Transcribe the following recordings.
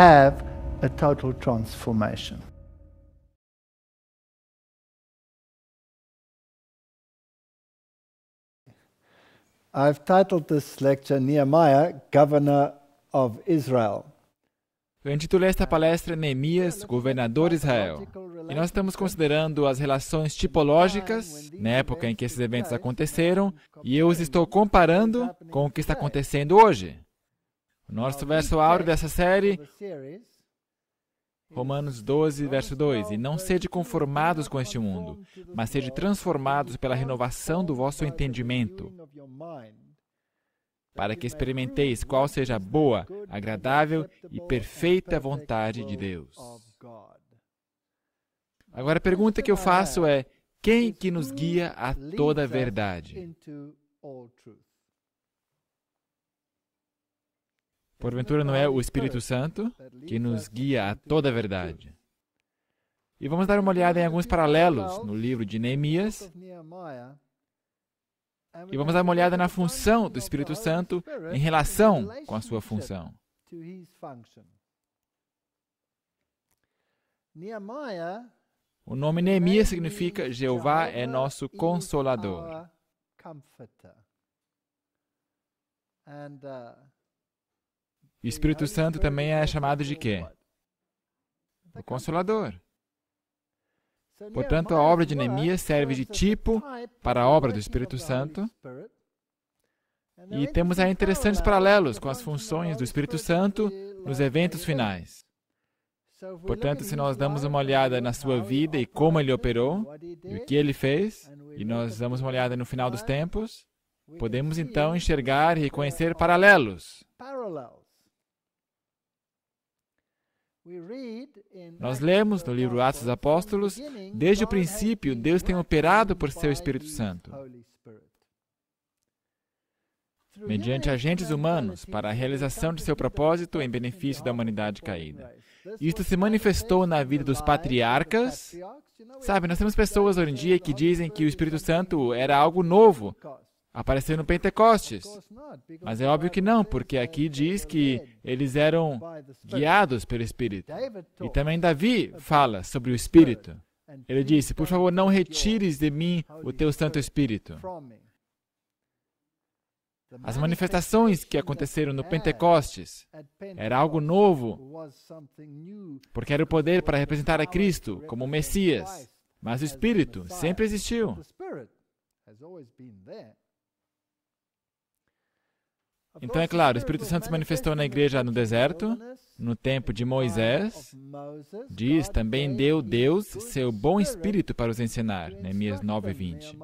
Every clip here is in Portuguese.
have a total transformation. I've titled this lecture Nehemiah, Governor of Israel. Eu intitulei esta palestra é Neemias, Governador de Israel. E nós estamos considerando as relações tipológicas na época em que esses eventos aconteceram, e eu os estou comparando com o que está acontecendo hoje. Nosso verso áureo dessa série, Romanos 12, verso 2: E não sede conformados com este mundo, mas sede transformados pela renovação do vosso entendimento, para que experimenteis qual seja a boa, agradável e perfeita vontade de Deus. Agora a pergunta que eu faço é: quem que nos guia a toda a verdade? Porventura não é o Espírito Santo que nos guia a toda a verdade. E vamos dar uma olhada em alguns paralelos no livro de Neemias. E vamos dar uma olhada na função do Espírito Santo em relação com a sua função. O nome Neemias significa Jeová é nosso consolador. Uh, e o Espírito Santo também é chamado de quê? O Consolador. Portanto, a obra de Neemias serve de tipo para a obra do Espírito Santo. E temos aí interessantes paralelos com as funções do Espírito Santo nos eventos finais. Portanto, se nós damos uma olhada na sua vida e como ele operou, e o que ele fez, e nós damos uma olhada no final dos tempos, podemos então enxergar e conhecer paralelos nós lemos no livro Atos dos Apóstolos, desde o princípio, Deus tem operado por seu Espírito Santo, mediante agentes humanos, para a realização de seu propósito em benefício da humanidade caída. Isto se manifestou na vida dos patriarcas. Sabe, nós temos pessoas hoje em dia que dizem que o Espírito Santo era algo novo aparecer no Pentecostes. Mas é óbvio que não, porque aqui diz que eles eram guiados pelo Espírito. E também Davi fala sobre o Espírito. Ele disse: Por favor, não retires de mim o teu Santo Espírito. As manifestações que aconteceram no Pentecostes era algo novo, porque era o poder para representar a Cristo como Messias. Mas o Espírito sempre existiu. Então, é claro, o Espírito Santo se manifestou na igreja no deserto, no tempo de Moisés. Diz também deu Deus seu bom espírito para os ensinar. Neemias 9, 20.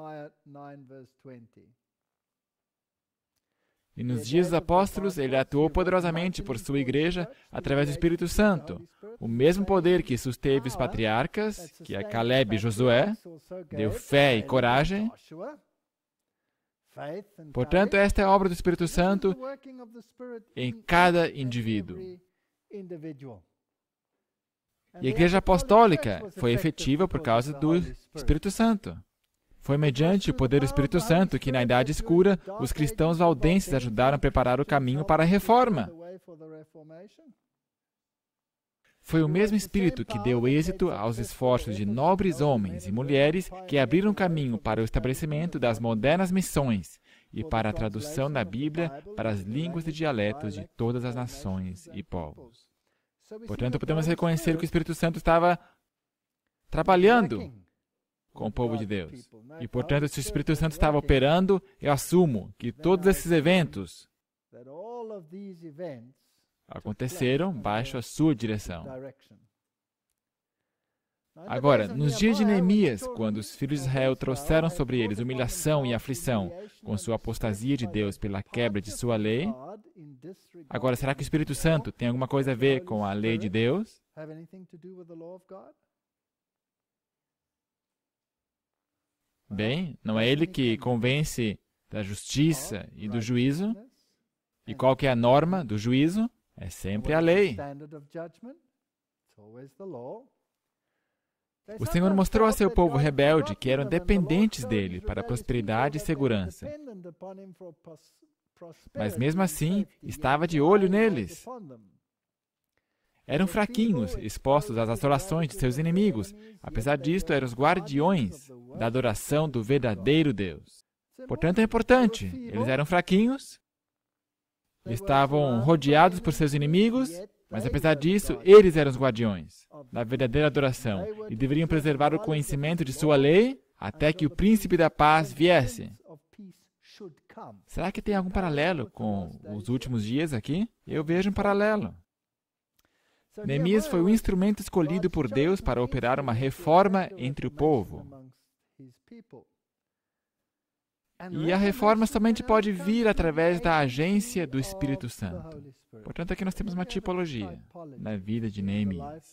E nos dias dos apóstolos, ele atuou poderosamente por sua igreja através do Espírito Santo. O mesmo poder que susteve os patriarcas, que é Caleb e Josué, deu fé e coragem Portanto, esta é a obra do Espírito Santo em cada indivíduo. E a Igreja Apostólica foi efetiva por causa do Espírito Santo. Foi mediante o poder do Espírito Santo que, na Idade Escura, os cristãos valdenses ajudaram a preparar o caminho para a reforma. Foi o mesmo espírito que deu êxito aos esforços de nobres homens e mulheres que abriram caminho para o estabelecimento das modernas missões e para a tradução da Bíblia para as línguas e dialetos de todas as nações e povos. Portanto, podemos reconhecer que o Espírito Santo estava trabalhando com o povo de Deus. E, portanto, se o Espírito Santo estava operando, eu assumo que todos esses eventos aconteceram baixo a sua direção. Agora, nos dias de é Neemias, quando os filhos de Israel trouxeram é sobre eles humilhação e aflição com sua apostasia de Deus pela quebra de sua lei, agora será que o Espírito Santo tem alguma coisa a ver com a lei de Deus? Bem, não é ele que convence da justiça e do juízo? E qual que é a norma do juízo? É sempre a lei. O Senhor mostrou a seu povo rebelde que eram dependentes dele para prosperidade e segurança. Mas mesmo assim, estava de olho neles. Eram fraquinhos, expostos às assolações de seus inimigos. Apesar disto, eram os guardiões da adoração do verdadeiro Deus. Portanto, é importante. Eles eram fraquinhos, Estavam rodeados por seus inimigos, mas apesar disso, eles eram os guardiões da verdadeira adoração e deveriam preservar o conhecimento de sua lei até que o príncipe da paz viesse. Será que tem algum paralelo com os últimos dias aqui? Eu vejo um paralelo. Neemias foi o instrumento escolhido por Deus para operar uma reforma entre o povo. E a é reforma somente pode vir através da agência do Espírito Santo. Portanto, aqui nós temos uma tipologia na vida de Neemias.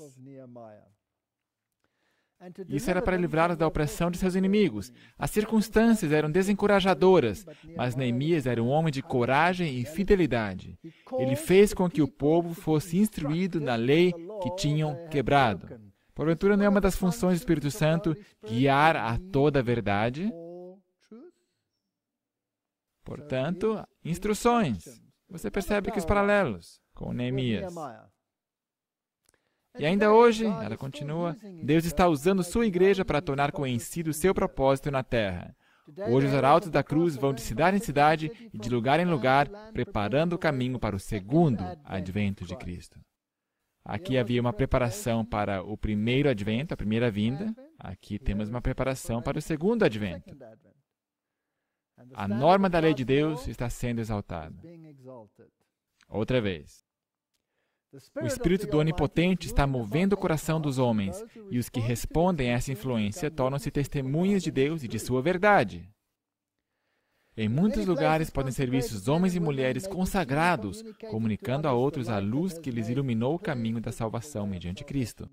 Isso era para livrá-los da opressão de seus inimigos. As circunstâncias eram desencorajadoras, mas Neemias era um homem de coragem e fidelidade. Ele fez com que o povo fosse instruído na lei que tinham quebrado. Porventura, não é uma das funções do Espírito Santo guiar a toda a verdade? Portanto, instruções. Você percebe que os paralelos com Neemias. E ainda hoje, ela continua, Deus está usando sua igreja para tornar conhecido o seu propósito na terra. Hoje, os arautos da cruz vão de cidade em cidade e de lugar em lugar, preparando o caminho para o segundo advento de Cristo. Aqui havia uma preparação para o primeiro advento, a primeira vinda. Aqui temos uma preparação para o segundo advento. A norma da lei de Deus está sendo exaltada. Outra vez. O Espírito do Onipotente está movendo o coração dos homens, e os que respondem a essa influência tornam-se testemunhas de Deus e de sua verdade. Em muitos lugares podem ser vistos homens e mulheres consagrados, comunicando a outros a luz que lhes iluminou o caminho da salvação mediante Cristo.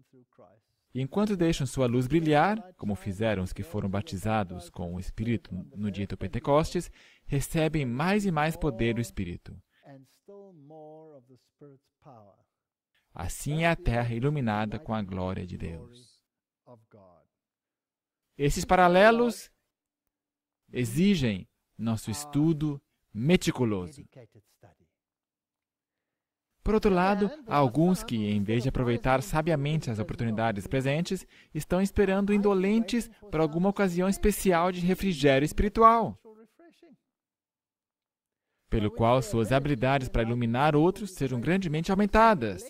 E enquanto deixam sua luz brilhar, como fizeram os que foram batizados com o Espírito no dia do Pentecostes, recebem mais e mais poder do Espírito. Assim é a terra iluminada com a glória de Deus. Esses paralelos exigem nosso estudo meticuloso. Por outro lado, há alguns que, em vez de aproveitar sabiamente as oportunidades presentes, estão esperando indolentes para alguma ocasião especial de refrigério espiritual, pelo qual suas habilidades para iluminar outros sejam grandemente aumentadas.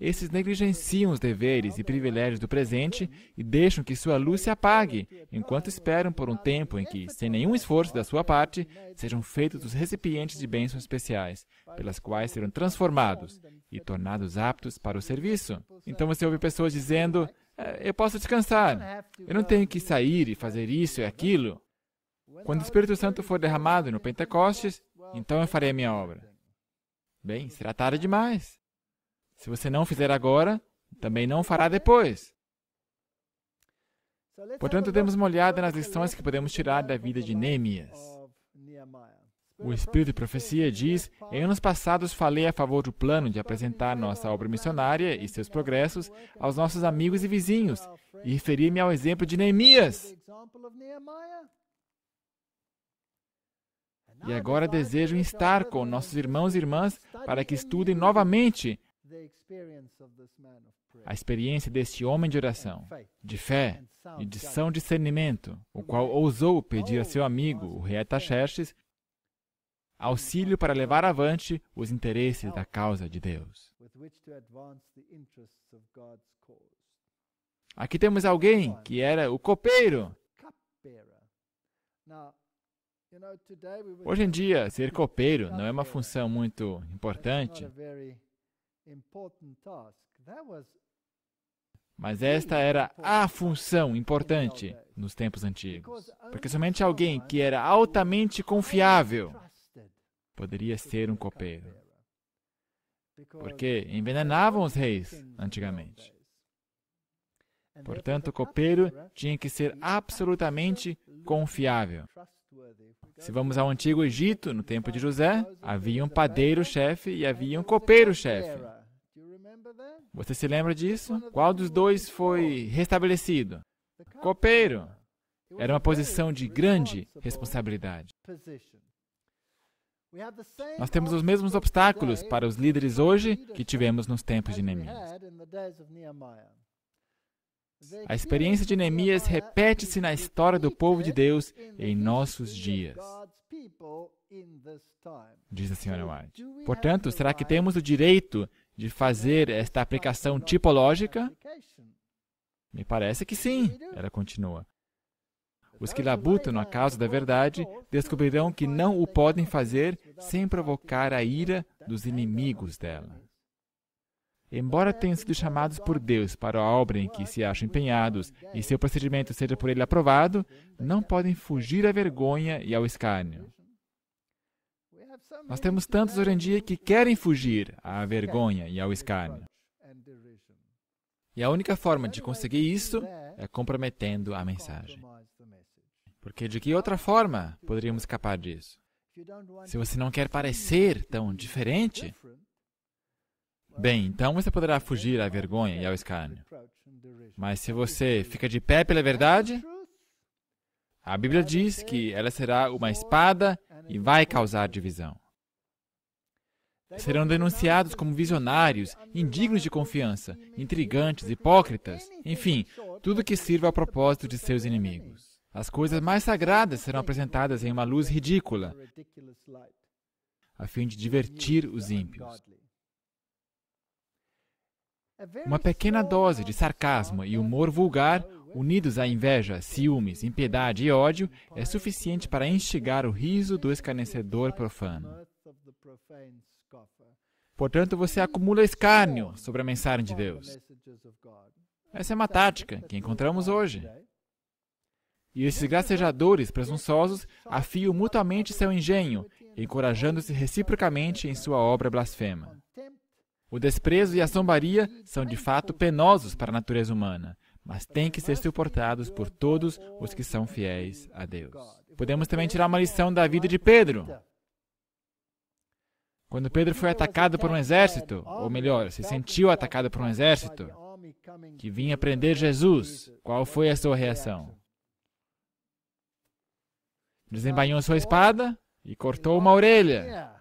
Esses negligenciam os deveres e privilégios do presente e deixam que sua luz se apague, enquanto esperam por um tempo em que, sem nenhum esforço da sua parte, sejam feitos os recipientes de bênçãos especiais, pelas quais serão transformados e tornados aptos para o serviço. Então você ouve pessoas dizendo: é, Eu posso descansar, eu não tenho que sair e fazer isso e aquilo. Quando o Espírito Santo for derramado no Pentecostes, então eu farei a minha obra. Bem, será tarde demais. Se você não fizer agora, também não fará depois. Portanto, demos uma olhada nas lições que podemos tirar da vida de Neemias. O Espírito de Profecia diz: Em anos passados falei a favor do plano de apresentar nossa obra missionária e seus progressos aos nossos amigos e vizinhos, e referi-me ao exemplo de Neemias. E agora desejo instar com nossos irmãos e irmãs para que estudem novamente a experiência deste homem de oração, de fé e de são discernimento, o qual ousou pedir a oh, seu amigo, o rei Ataxerxes, auxílio para levar avante os interesses da causa de Deus. Aqui temos alguém que era o copeiro. Hoje em dia, ser copeiro não é uma função muito importante. Mas esta era a função importante nos tempos antigos, porque somente alguém que era altamente confiável poderia ser um copeiro, porque envenenavam os reis antigamente. Portanto, o copeiro tinha que ser absolutamente confiável. Se vamos ao antigo Egito, no tempo de José, havia um padeiro-chefe e havia um copeiro-chefe. Você se lembra disso? Qual dos dois foi restabelecido? Copeiro. Era uma posição de grande responsabilidade. Nós temos os mesmos obstáculos para os líderes hoje que tivemos nos tempos de Neemias. A experiência de Neemias repete-se na história do povo de Deus em nossos dias. Diz a senhora White. Portanto, será que temos o direito de fazer esta aplicação tipológica? Me parece que sim, ela continua. Os que labutam na causa da verdade descobrirão que não o podem fazer sem provocar a ira dos inimigos dela. Embora tenham sido chamados por Deus para a obra em que se acham empenhados e seu procedimento seja por ele aprovado, não podem fugir à vergonha e ao escárnio. Nós temos tantos hoje em dia que querem fugir à vergonha e ao escárnio. E a única forma de conseguir isso é comprometendo a mensagem. Porque de que outra forma poderíamos escapar disso? Se você não quer parecer tão diferente, bem, então você poderá fugir à vergonha e ao escárnio. Mas se você fica de pé pela verdade, a Bíblia diz que ela será uma espada e vai causar divisão serão denunciados né? como visionários, indignos de confiança, intrigantes, hipócritas, enfim, tudo que sirva ao propósito de seus inimigos. As coisas mais sagradas serão apresentadas em uma luz ridícula, a fim de divertir os ímpios. Uma pequena dose de sarcasmo e humor vulgar, unidos à inveja, ciúmes, impiedade e ódio, é suficiente para instigar o riso do escarnecedor profano. Portanto, você acumula escárnio sobre a mensagem de Deus. Essa é uma tática que encontramos hoje. E esses gracejadores presunçosos afiam mutuamente seu engenho, encorajando-se reciprocamente em sua obra blasfema. O desprezo e a sombria são de fato penosos para a natureza humana, mas têm que ser suportados por todos os que são fiéis a Deus. Podemos também tirar uma lição da vida de Pedro. Quando Pedro foi atacado por um exército, ou melhor, se sentiu atacado por um exército que vinha prender Jesus, qual foi a sua reação? Desembainhou sua espada e cortou uma orelha.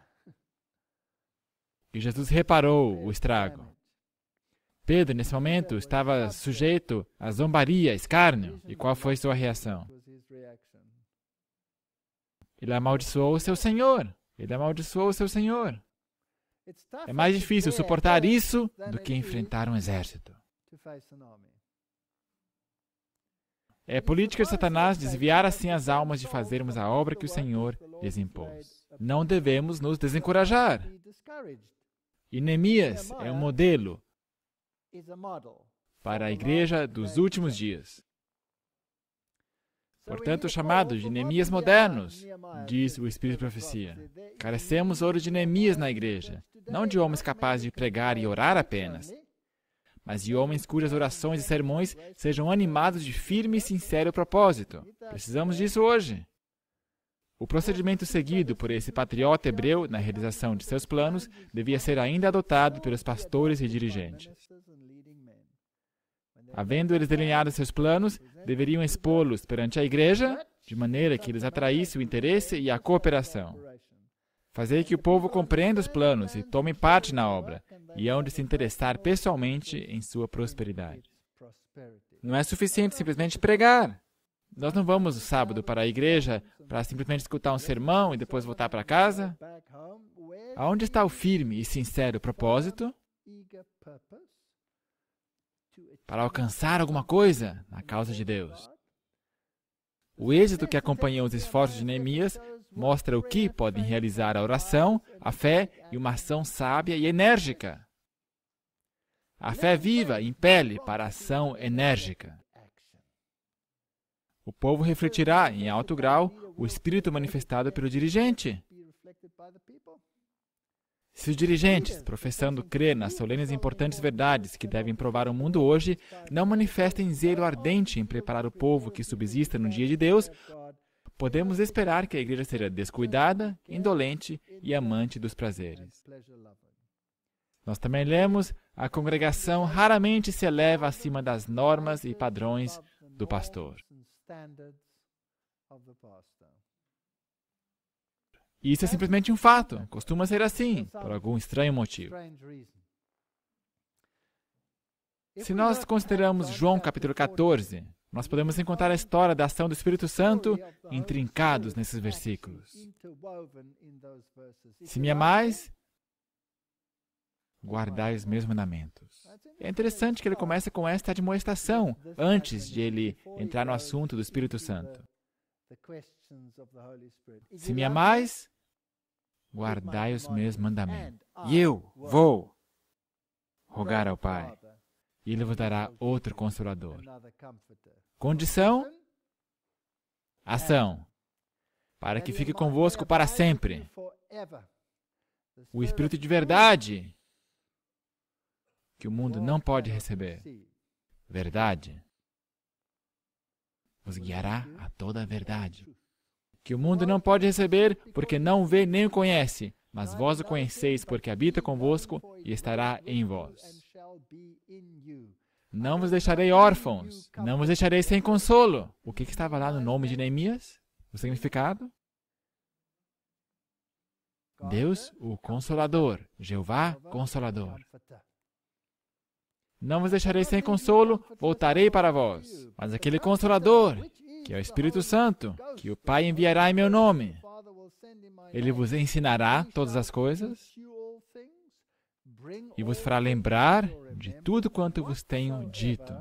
E Jesus reparou o estrago. Pedro, nesse momento, estava sujeito a zombaria, escárnio. E qual foi sua reação? Ele amaldiçoou o seu Senhor. Ele amaldiçoou seu senhor. É mais difícil suportar isso do que enfrentar um exército. É política de Satanás desviar assim as almas de fazermos a obra que o Senhor lhes impôs. Não devemos nos desencorajar. E Neemias é um modelo para a igreja dos últimos dias. Portanto, chamados de Neemias modernos, diz o Espírito de Profecia. Carecemos ouro de Neemias na igreja, não de homens capazes de pregar e orar apenas, mas de homens cujas orações e sermões sejam animados de firme e sincero propósito. Precisamos disso hoje. O procedimento seguido por esse patriota hebreu na realização de seus planos devia ser ainda adotado pelos pastores e dirigentes. Havendo eles delineado seus planos, deveriam expô-los perante a igreja, de maneira que eles atraíssem o interesse e a cooperação. Fazer que o povo compreenda os planos e tome parte na obra, e hão de se interessar pessoalmente em sua prosperidade. Não é suficiente simplesmente pregar. Nós não vamos no sábado para a igreja para simplesmente escutar um sermão e depois voltar para casa. Aonde está o firme e sincero propósito? para alcançar alguma coisa na causa de Deus. O êxito que acompanhou os esforços de Neemias mostra o que podem realizar a oração, a fé e uma ação sábia e enérgica. A fé viva impele para a ação enérgica. O povo refletirá, em alto grau, o espírito manifestado pelo dirigente. Se os dirigentes, professando crer nas solenes e importantes verdades que devem provar o mundo hoje, não manifestem zelo ardente em preparar o povo que subsista no dia de Deus, podemos esperar que a igreja seja descuidada, indolente e amante dos prazeres. Nós também lemos: a congregação raramente se eleva acima das normas e padrões do pastor. E isso é simplesmente um fato, costuma ser assim, por algum estranho motivo. Se nós consideramos João capítulo 14, nós podemos encontrar a história da ação do Espírito Santo intrincados nesses versículos. Se me amais, guardai os meus mandamentos. É interessante que ele começa com esta admoestação antes de ele entrar no assunto do Espírito Santo. Se me amais, guardai os meus mandamentos. E eu vou rogar ao Pai, e Ele vos dará outro consolador. Condição? Ação. Para que fique convosco para sempre. O Espírito de verdade, que o mundo não pode receber. Verdade. Vos guiará a toda a verdade que o mundo não pode receber, porque não vê nem o conhece, mas vós o conheceis, porque habita convosco e estará em vós. Não vos deixarei órfãos, não vos deixarei sem consolo. O que, que estava lá no nome de Neemias? O significado? Deus, o Consolador, Jeová, Consolador. Não vos deixarei sem consolo, voltarei para vós. Mas aquele Consolador, que é o Espírito Santo, que o Pai enviará em meu nome. Ele vos ensinará todas as coisas e vos fará lembrar de tudo quanto vos tenho dito.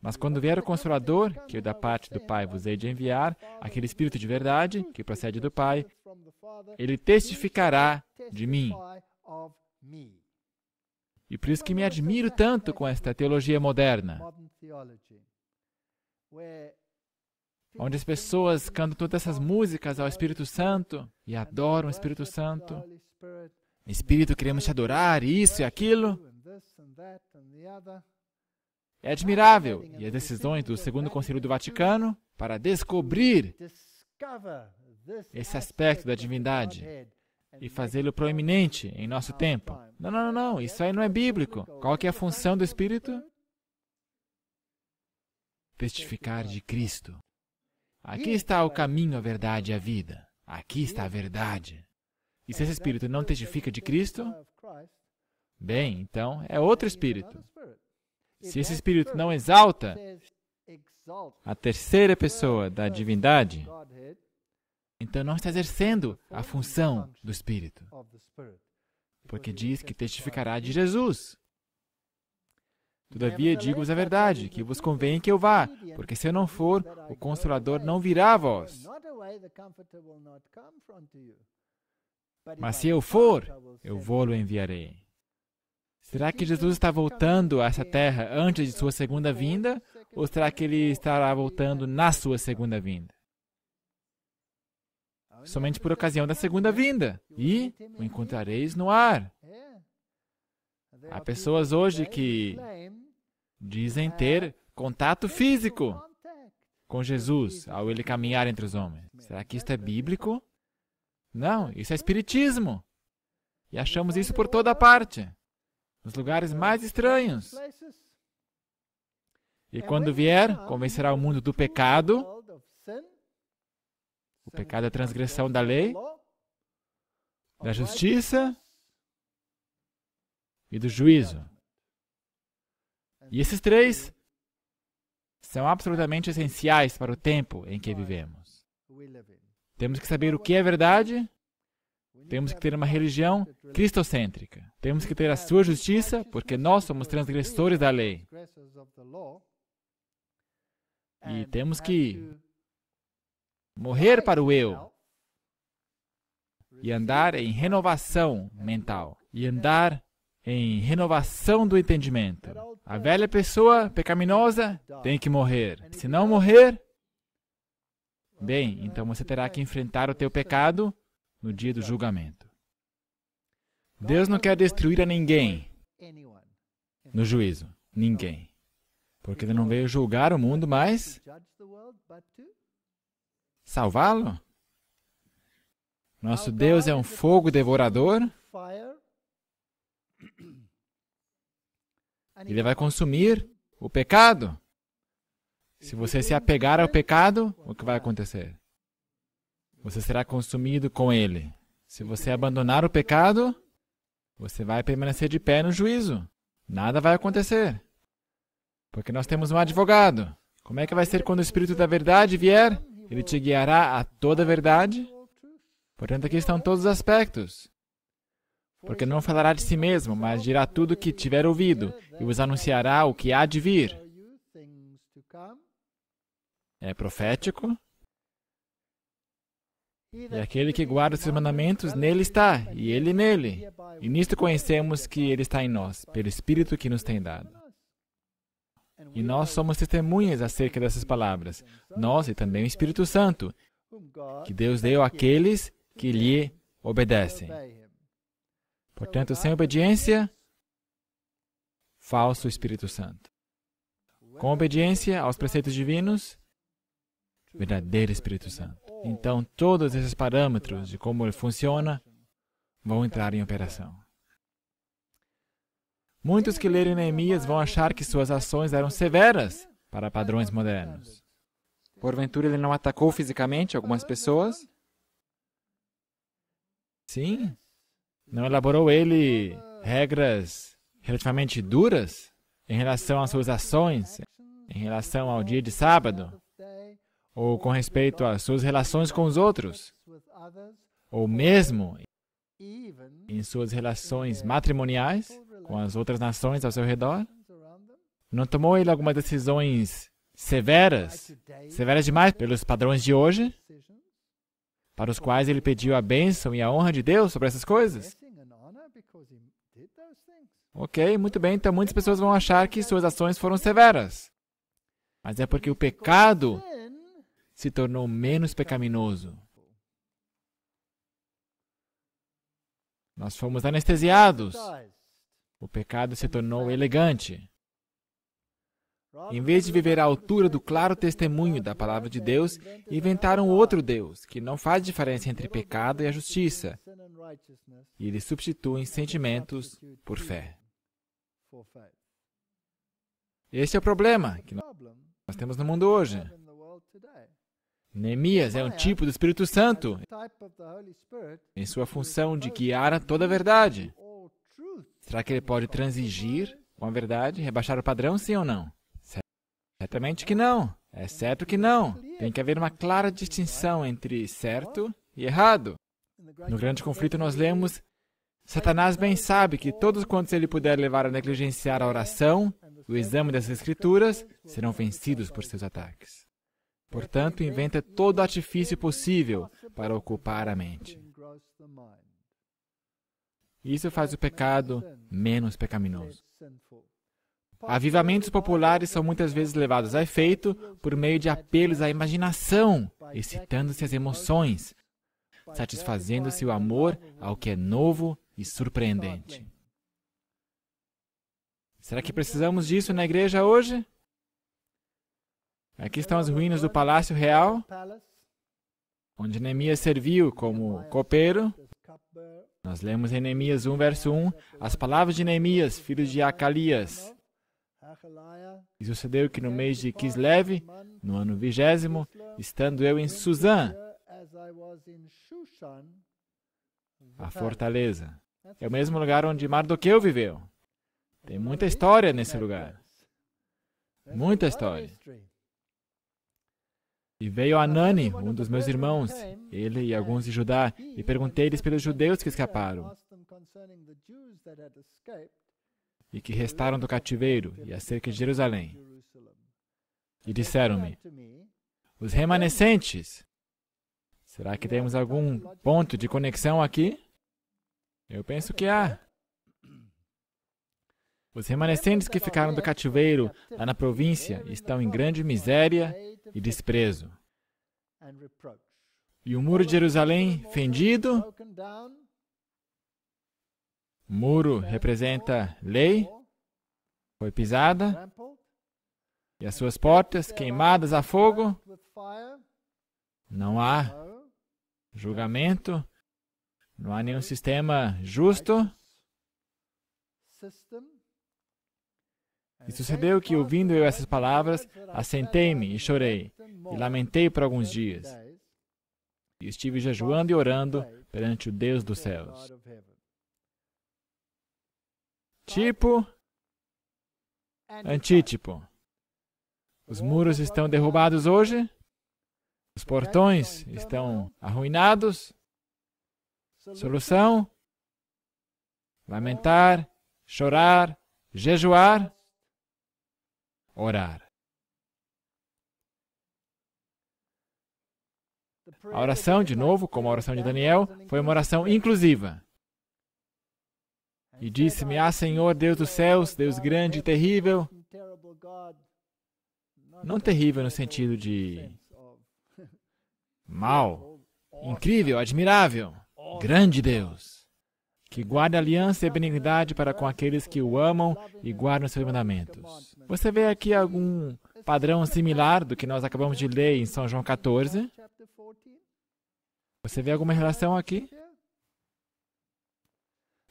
Mas quando vier o Consolador, que eu da parte do Pai vos hei de enviar, aquele Espírito de verdade, que procede do Pai, ele testificará de mim. E por isso que me admiro tanto com esta teologia moderna onde as pessoas cantam todas essas músicas ao Espírito Santo e adoram o Espírito Santo. Espírito, queremos te adorar, isso e aquilo. É admirável. E as decisões do Segundo Conselho do Vaticano para descobrir esse aspecto da divindade e fazê-lo proeminente em nosso tempo. Não, não, não, não, isso aí não é bíblico. Qual que é a função do Espírito? testificar de Cristo. Aqui está o caminho, a verdade e a vida. Aqui está a verdade. E se esse espírito não testifica de Cristo, bem, então é outro espírito. Se esse espírito não exalta a terceira pessoa da divindade, então não está exercendo a função do espírito. Porque diz que testificará de Jesus. Todavia digo-vos a verdade, que vos convém que eu vá, porque se eu não for, o Consolador não virá a vós. Mas se eu for, eu vou-lo enviarei. Será que Jesus está voltando a essa terra antes de sua segunda vinda? Ou será que ele estará voltando na sua segunda vinda? Somente por ocasião da segunda vinda. E o encontrareis no ar. É Há pessoas hoje é que dizem ter é contato físico com Jesus ao ele caminhar entre os homens. Será que isto é bíblico? Não, isso é espiritismo. E achamos isso por toda parte, nos lugares mais estranhos. E quando vier, convencerá o mundo do pecado. O pecado é a transgressão da lei, da justiça e do juízo. E esses três são absolutamente essenciais para o tempo em que vivemos. Temos que saber o que é verdade, temos que ter uma religião cristocêntrica, temos que ter a sua justiça, porque nós somos transgressores da lei. E temos que morrer para o eu e andar em renovação mental e andar em renovação do entendimento. A velha pessoa pecaminosa tem que morrer. Se não morrer, bem, então você terá que enfrentar o teu pecado no dia do julgamento. Deus não quer destruir a ninguém no juízo, ninguém. Porque ele não veio julgar o mundo, mas salvá-lo. Nosso Deus é um fogo devorador Ele vai consumir o pecado. Se você se apegar ao pecado, o que vai acontecer? Você será consumido com ele. Se você abandonar o pecado, você vai permanecer de pé no juízo. Nada vai acontecer. Porque nós temos um advogado. Como é que vai ser quando o Espírito da Verdade vier? Ele te guiará a toda a verdade. Portanto, aqui estão todos os aspectos porque não falará de si mesmo, mas dirá tudo o que tiver ouvido e vos anunciará o que há de vir. É profético. E aquele que guarda os seus mandamentos, nele está, e ele nele. E nisto conhecemos que ele está em nós, pelo Espírito que nos tem dado. E nós somos testemunhas acerca dessas palavras, nós e também o Espírito Santo, que Deus deu àqueles que lhe obedecem. Portanto, sem obediência, falso Espírito Santo. Com obediência aos preceitos divinos, verdadeiro Espírito Santo. Então, todos esses parâmetros de como ele funciona vão entrar em operação. Muitos que lerem Neemias vão achar que suas ações eram severas para padrões modernos. Porventura, ele não atacou fisicamente algumas pessoas? Sim, não elaborou ele regras relativamente duras em relação às suas ações, em relação ao dia de sábado, ou com respeito às suas relações com os outros, ou mesmo em suas relações matrimoniais com as outras nações ao seu redor? Não tomou ele algumas decisões severas, severas demais pelos padrões de hoje? para os quais ele pediu a bênção e a honra de Deus sobre essas coisas? Ok, muito bem, então muitas pessoas vão achar que suas ações foram severas. Mas é porque o pecado se tornou menos pecaminoso. Nós fomos anestesiados. O pecado se tornou elegante. Em vez de viver à altura do claro testemunho da palavra de Deus, inventaram outro Deus, que não faz diferença entre pecado e a justiça. E eles substituem sentimentos por fé. Este é o problema que nós temos no mundo hoje. Neemias é um tipo do Espírito Santo em sua função de guiar a toda a verdade. Será que ele pode transigir com a verdade, rebaixar o padrão, sim ou não? Certamente que não. É certo que não. Tem que haver uma clara distinção entre certo e errado. No grande conflito, nós lemos: Satanás bem sabe que todos quantos ele puder levar a negligenciar a oração, o exame das Escrituras, serão vencidos por seus ataques. Portanto, inventa todo artifício possível para ocupar a mente. Isso faz o pecado menos pecaminoso. Avivamentos populares são muitas vezes levados a efeito por meio de apelos à imaginação, excitando-se as emoções, satisfazendo-se o amor ao que é novo e surpreendente. Será que precisamos disso na igreja hoje? Aqui estão as ruínas do Palácio Real, onde Neemias serviu como copeiro. Nós lemos em Neemias 1, verso 1, as palavras de Neemias, filho de Acalias, e sucedeu que no mês de Kislev, no ano vigésimo, estando eu em Suzã, a fortaleza, é o mesmo lugar onde Mardoqueu viveu. Tem muita história nesse lugar. Muita história. E veio Anani, um dos meus irmãos, ele e alguns de Judá, e perguntei-lhes pelos judeus que escaparam e que restaram do cativeiro e acerca de Jerusalém. E disseram-me: Os remanescentes, será que temos algum ponto de conexão aqui? Eu penso que há. Os remanescentes que ficaram do cativeiro lá na província estão em grande miséria e desprezo. E o muro de Jerusalém fendido Muro representa lei, foi pisada, e as suas portas queimadas a fogo. Não há julgamento, não há nenhum sistema justo. E sucedeu que, ouvindo eu essas palavras, assentei-me e chorei, e lamentei por alguns dias. E estive jejuando e orando perante o Deus dos céus tipo, antítipo. Os muros estão derrubados hoje, os portões estão arruinados. Solução: lamentar, chorar, jejuar, orar. A oração, de novo, como a oração de Daniel, foi uma oração inclusiva. E disse-me: Ah, Senhor, Deus dos céus, Deus grande e terrível. Não terrível no sentido de mal, incrível, admirável, grande Deus, que guarda aliança e benignidade para com aqueles que o amam e guardam seus mandamentos. Você vê aqui algum padrão similar do que nós acabamos de ler em São João 14? Você vê alguma relação aqui?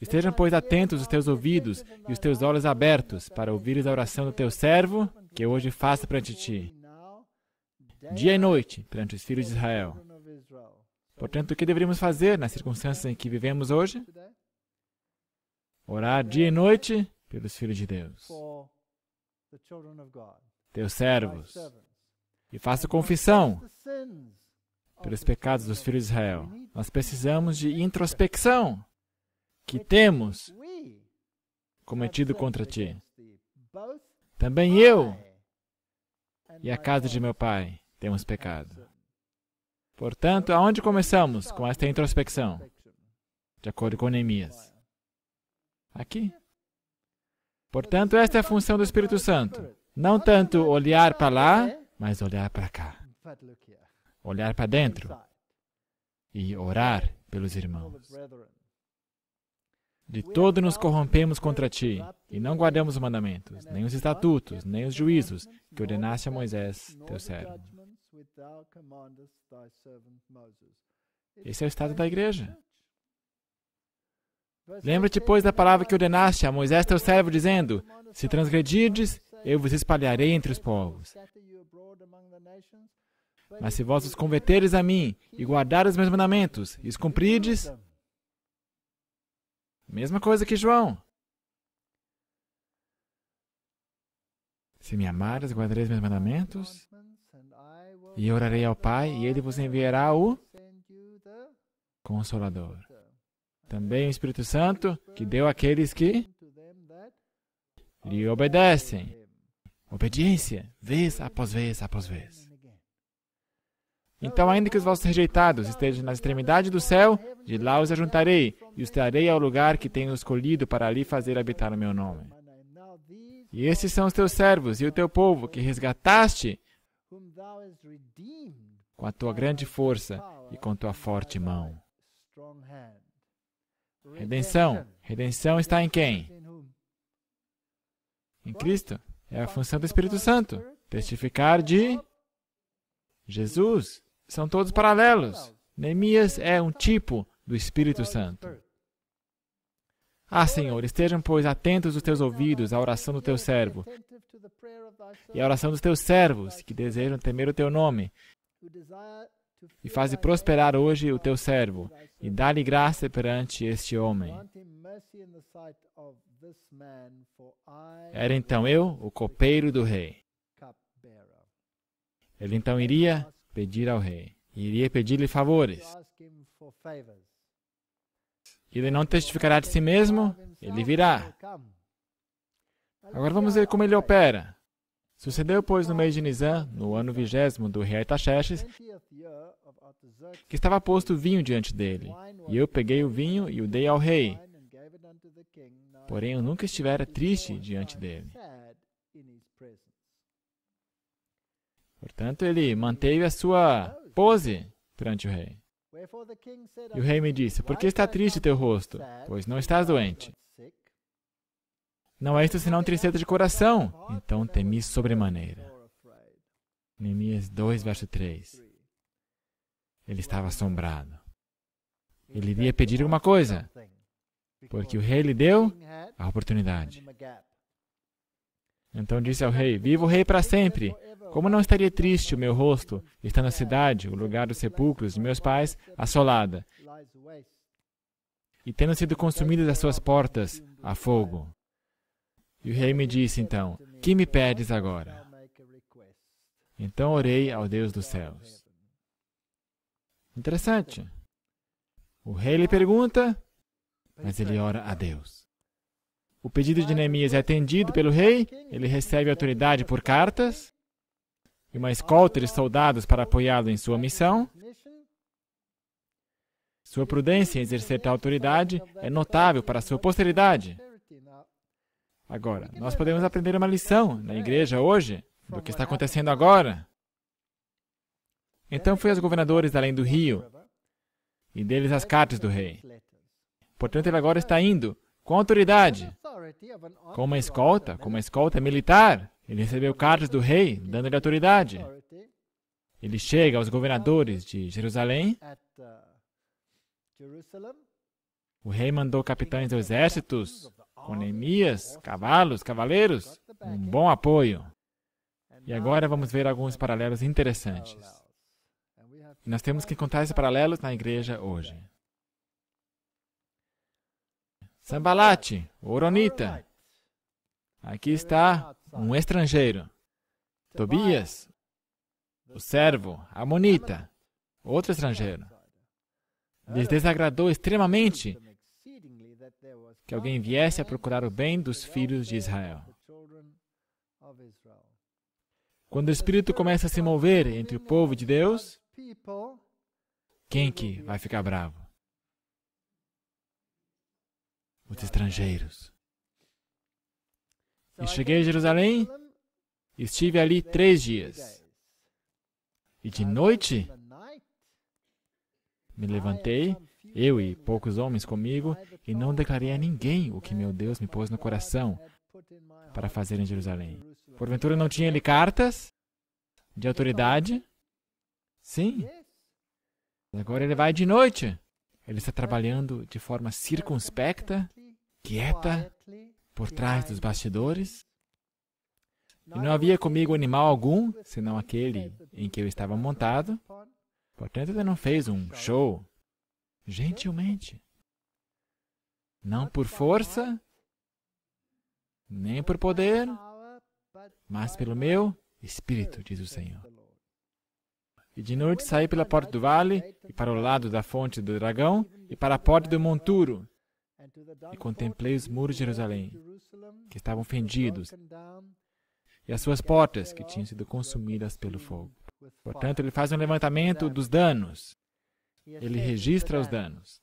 Estejam, pois, atentos os teus ouvidos e os teus olhos abertos para ouvires a oração do teu servo, que hoje faço perante ti, dia e noite, perante os filhos de Israel. Portanto, o que deveríamos fazer nas circunstâncias em que vivemos hoje? Orar dia e noite pelos filhos de Deus, teus servos. E faço confissão pelos pecados dos filhos de Israel. Nós precisamos de introspecção que temos cometido contra ti. Também eu e a casa de meu pai temos pecado. Portanto, aonde começamos com esta introspecção? De acordo com Neemias. Aqui. Portanto, esta é a função do Espírito Santo. Não tanto olhar para lá, mas olhar para cá. Olhar para dentro e orar pelos irmãos. De todo nos corrompemos contra ti, e não guardamos os mandamentos, nem os estatutos, nem os juízos que ordenaste a Moisés, teu servo. Esse é o estado da igreja. Lembra-te, pois, da palavra que ordenaste a Moisés, teu servo, dizendo: Se transgredirdes, eu vos espalharei entre os povos. Mas se vós os converteres a mim e guardares meus mandamentos e os cumprirdes, Mesma coisa que João. Se me amares, guardareis meus mandamentos. E orarei ao Pai, e ele vos enviará o Consolador. Também o Espírito Santo, que deu àqueles que lhe obedecem. Obediência, vez após vez após vez. Então, ainda que os vossos rejeitados estejam na extremidade do céu, de lá os ajuntarei e os trarei ao lugar que tenho escolhido para ali fazer habitar o meu nome. E esses são os teus servos e o teu povo que resgataste com a tua grande força e com tua forte mão. Redenção. Redenção está em quem? Em Cristo. É a função do Espírito Santo testificar de Jesus são todos paralelos. Neemias é um tipo do Espírito Santo. Ah, Senhor, estejam, pois, atentos os teus ouvidos à oração do teu servo e à oração dos teus servos que desejam temer o teu nome. E faze prosperar hoje o teu servo e dá-lhe graça perante este homem. Era então eu o copeiro do rei. Ele então iria pedir ao rei. Iria pedir-lhe favores. Ele não testificará de si mesmo, ele virá. Agora vamos ver como ele opera. Sucedeu, pois, no mês de Nisan, no ano vigésimo do rei Artaxerxes, que estava posto vinho diante dele. E eu peguei o vinho e o dei ao rei. Porém, eu nunca estivera triste diante dele. Portanto, ele manteve a sua pose perante o rei. E o rei me disse: Por que está triste teu rosto? Pois não estás doente. Não é isto senão tristeza de coração. Então temi sobremaneira. Neemias 2, verso 3. Ele estava assombrado. Ele iria pedir alguma coisa, porque o rei lhe deu a oportunidade. Então disse ao rei: Viva o rei para sempre! Como não estaria triste o meu rosto, estando a cidade, o lugar dos sepulcros de meus pais, assolada, e tendo sido consumidas as suas portas a fogo? E o rei me disse então: Que me pedes agora? Então orei ao Deus dos céus. Interessante. O rei lhe pergunta, mas ele ora a Deus. O pedido de Neemias é atendido pelo rei, ele recebe autoridade por cartas, e uma escolta de soldados para apoiá-lo em sua missão. Sua prudência em exercer tal autoridade é notável para sua posteridade. Agora, nós podemos aprender uma lição na igreja hoje do que está acontecendo agora. Então fui aos governadores além do rio e deles as cartas do rei. Portanto, ele agora está indo com autoridade, com uma escolta, com uma escolta militar. Ele recebeu cartas do rei dando-lhe autoridade. Ele chega aos governadores de Jerusalém. O rei mandou capitães dos exércitos, com Neemias, cavalos, cavaleiros, um bom apoio. E agora vamos ver alguns paralelos interessantes. E nós temos que encontrar esses paralelos na igreja hoje. Sambalate, Oronita. Aqui está um estrangeiro, Tobias, o servo, Amonita, outro estrangeiro. Lhes desagradou extremamente que alguém viesse a procurar o bem dos filhos de Israel. Quando o Espírito começa a se mover entre o povo de Deus, quem que vai ficar bravo? Os estrangeiros. E cheguei a Jerusalém e estive ali três dias. E de noite me levantei, eu e poucos homens comigo, e não declarei a ninguém o que meu Deus me pôs no coração para fazer em Jerusalém. Porventura não tinha ele cartas de autoridade? Sim. Agora ele vai de noite. Ele está trabalhando de forma circunspecta, quieta, por trás dos bastidores. E não havia comigo animal algum, senão aquele em que eu estava montado. Portanto, ele não fez um show. Gentilmente. Não por força, nem por poder, mas pelo meu espírito, diz o Senhor. E de noite saí pela porta do vale, e para o lado da fonte do dragão, e para a porta do monturo, e contemplei os muros de Jerusalém, que estavam fendidos, e as suas portas, que tinham sido consumidas pelo fogo. Portanto, ele faz um levantamento dos danos. Ele registra os danos.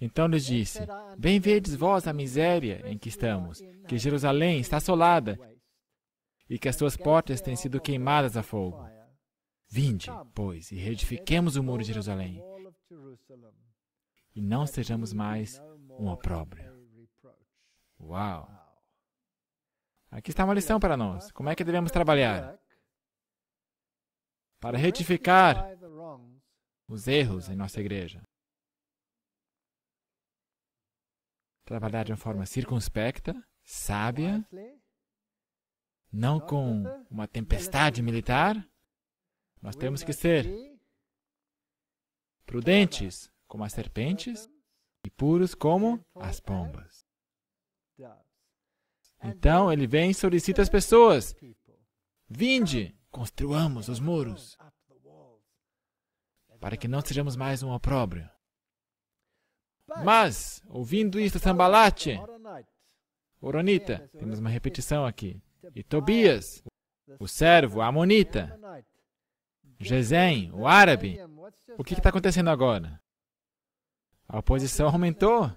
Então lhes disse: Bem vedes vós a miséria em que estamos, que Jerusalém está assolada e que as suas portas têm sido queimadas a fogo. Vinde, pois, e reedifiquemos o muro de Jerusalém e não sejamos mais um opróbrio. Uau! Aqui está uma lição para nós. Como é que devemos trabalhar? Para retificar os erros em nossa igreja. Trabalhar de uma forma circunspecta, sábia, não com uma tempestade militar. Nós temos que ser prudentes, como as serpentes, e puros como as pombas. Então ele vem e solicita as pessoas: Vinde, construamos os muros, para que não sejamos mais um opróbrio. Mas, ouvindo isto, Sambalate, Oronita, temos uma repetição aqui, e Tobias, o servo, a Amonita, Gesem, o árabe, o que está acontecendo agora? A oposição aumentou.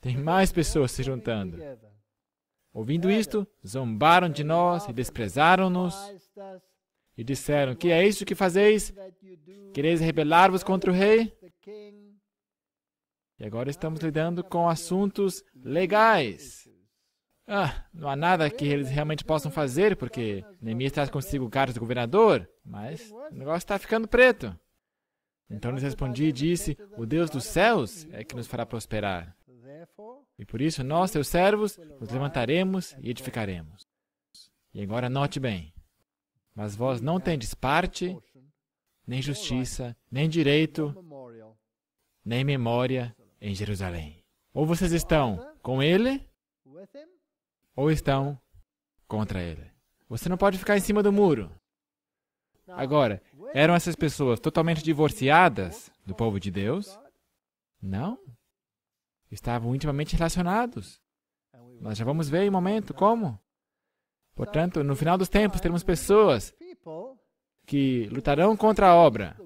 Tem mais pessoas se juntando. Ouvindo isto, zombaram de nós e desprezaram-nos e disseram: Que é isso que fazeis? Quereis rebelar-vos contra o rei? E agora estamos lidando com assuntos legais. Ah, não há nada que eles realmente possam fazer, porque Neemias traz consigo o cargo do governador, mas o negócio está ficando preto. Então lhes respondi e disse: O Deus dos céus é que nos fará prosperar. E por isso nós, seus servos, nos levantaremos e edificaremos. E agora note bem: Mas vós não tendes parte, nem justiça, nem direito, nem memória em Jerusalém. Ou vocês estão com ele, ou estão contra ele. Você não pode ficar em cima do muro. Agora, eram essas pessoas totalmente divorciadas do povo de Deus? Não. Estavam intimamente relacionados. Nós já vamos ver em um momento como. Portanto, no final dos tempos, teremos pessoas que lutarão contra a obra,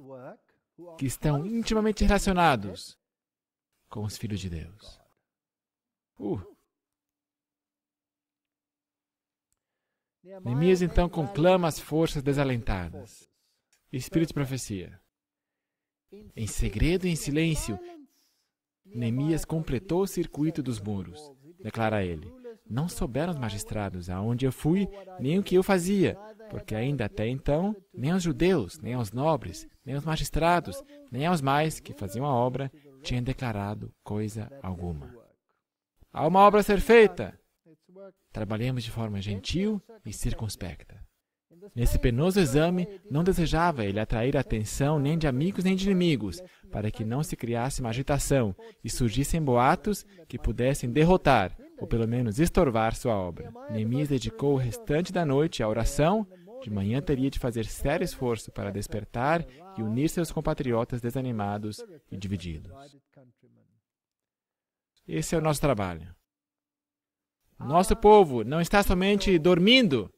que estão intimamente relacionados com os filhos de Deus. Uh, Neemias então conclama as forças desalentadas. Espírito de profecia. Em segredo e em silêncio, Neemias completou o circuito dos muros. Declara ele: Não souberam os magistrados aonde eu fui, nem o que eu fazia, porque ainda até então, nem aos judeus, nem aos nobres, nem aos magistrados, nem aos mais que faziam a obra, tinham declarado coisa alguma. Há uma obra a ser feita! Trabalhemos de forma gentil e circunspecta. Nesse penoso exame, não desejava ele atrair a atenção nem de amigos nem de inimigos, para que não se criasse uma agitação e surgissem boatos que pudessem derrotar, ou pelo menos estorvar, sua obra. Neemias dedicou o restante da noite à oração. De manhã teria de fazer sério esforço para despertar e unir seus compatriotas desanimados e divididos. Esse é o nosso trabalho. Nosso povo não está somente dormindo,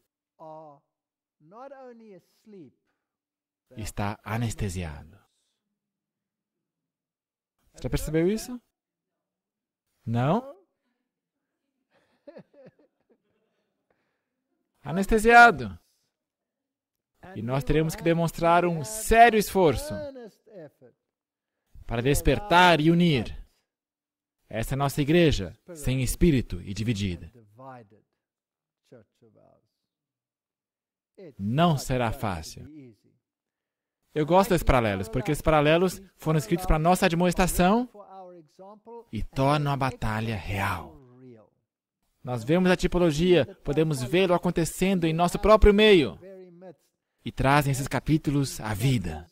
está anestesiado. Já percebeu isso? Não? Anestesiado. E nós teremos que demonstrar um sério esforço para despertar e unir essa é nossa igreja é. sem espírito e dividida não será fácil. Eu gosto desses paralelos, porque esses paralelos foram escritos para nossa admoestação e tornam a batalha real. Nós vemos a tipologia, podemos vê-lo acontecendo em nosso próprio meio e trazem esses capítulos à vida.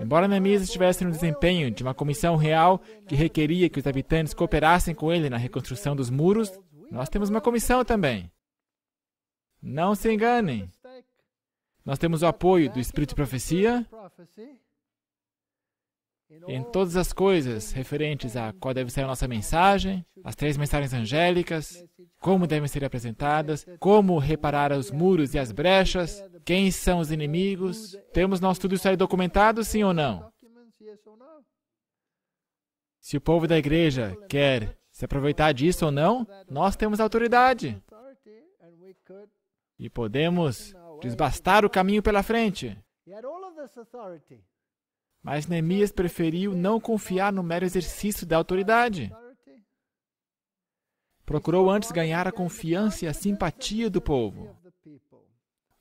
Embora Nemias estivesse no desempenho de uma comissão real que requeria que os habitantes cooperassem com ele na reconstrução dos muros, nós temos uma comissão também. Não se enganem. Nós temos o apoio do Espírito de Profecia em todas as coisas referentes a qual deve ser a nossa mensagem, as três mensagens angélicas, como devem ser apresentadas, como reparar os muros e as brechas, quem são os inimigos? Temos nós tudo isso aí documentado, sim ou não? Se o povo da igreja quer se aproveitar disso ou não, nós temos autoridade. E podemos desbastar o caminho pela frente. Mas Neemias preferiu não confiar no mero exercício da autoridade. Procurou antes ganhar a confiança e a simpatia do povo.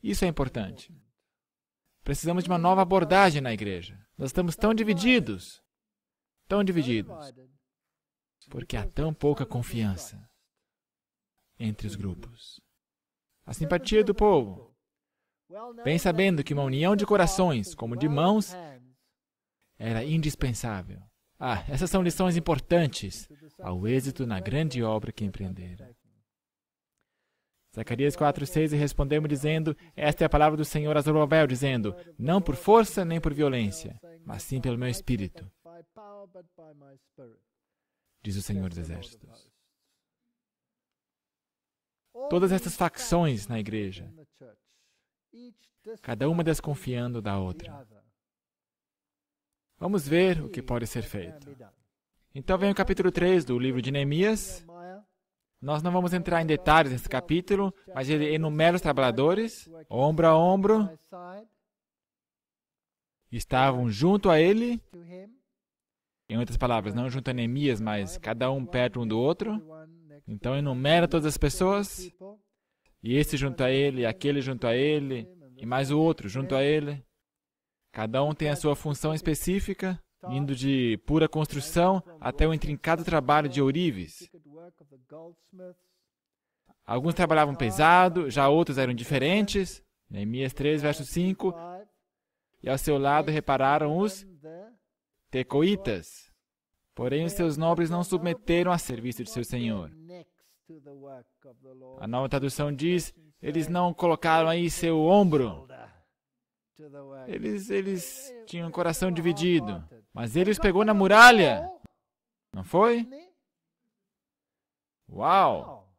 Isso é importante. Precisamos de uma nova abordagem na igreja. Nós estamos tão divididos, tão divididos, porque há tão pouca confiança entre os grupos. A simpatia do povo, bem sabendo que uma união de corações, como de mãos, era indispensável. Ah, essas são lições importantes ao êxito na grande obra que empreenderam. Zacarias 4,6 e respondemos dizendo, Esta é a palavra do Senhor a Zorobabel, dizendo, Não por força nem por violência, mas sim pelo meu espírito, diz o Senhor dos Exércitos. Todas estas facções na igreja, cada uma desconfiando da outra. Vamos ver o que pode ser feito. Então vem o capítulo 3 do livro de Neemias, nós não vamos entrar em detalhes nesse capítulo, mas ele enumera os trabalhadores, ombro a ombro, estavam junto a ele, em outras palavras, não junto a Neemias, mas cada um perto um do outro. Então enumera todas as pessoas, e esse junto a ele, aquele junto a ele, e mais o outro junto a ele. Cada um tem a sua função específica, indo de pura construção até o intrincado trabalho de ourives, Alguns trabalhavam pesado, já outros eram diferentes. Neemias 3, verso 5. E ao seu lado repararam os tecoitas. Porém, os seus nobres não submeteram a serviço de seu senhor. A nova tradução diz: eles não colocaram aí seu ombro. Eles, eles tinham o coração dividido. Mas ele os pegou na muralha. Não foi? Uau!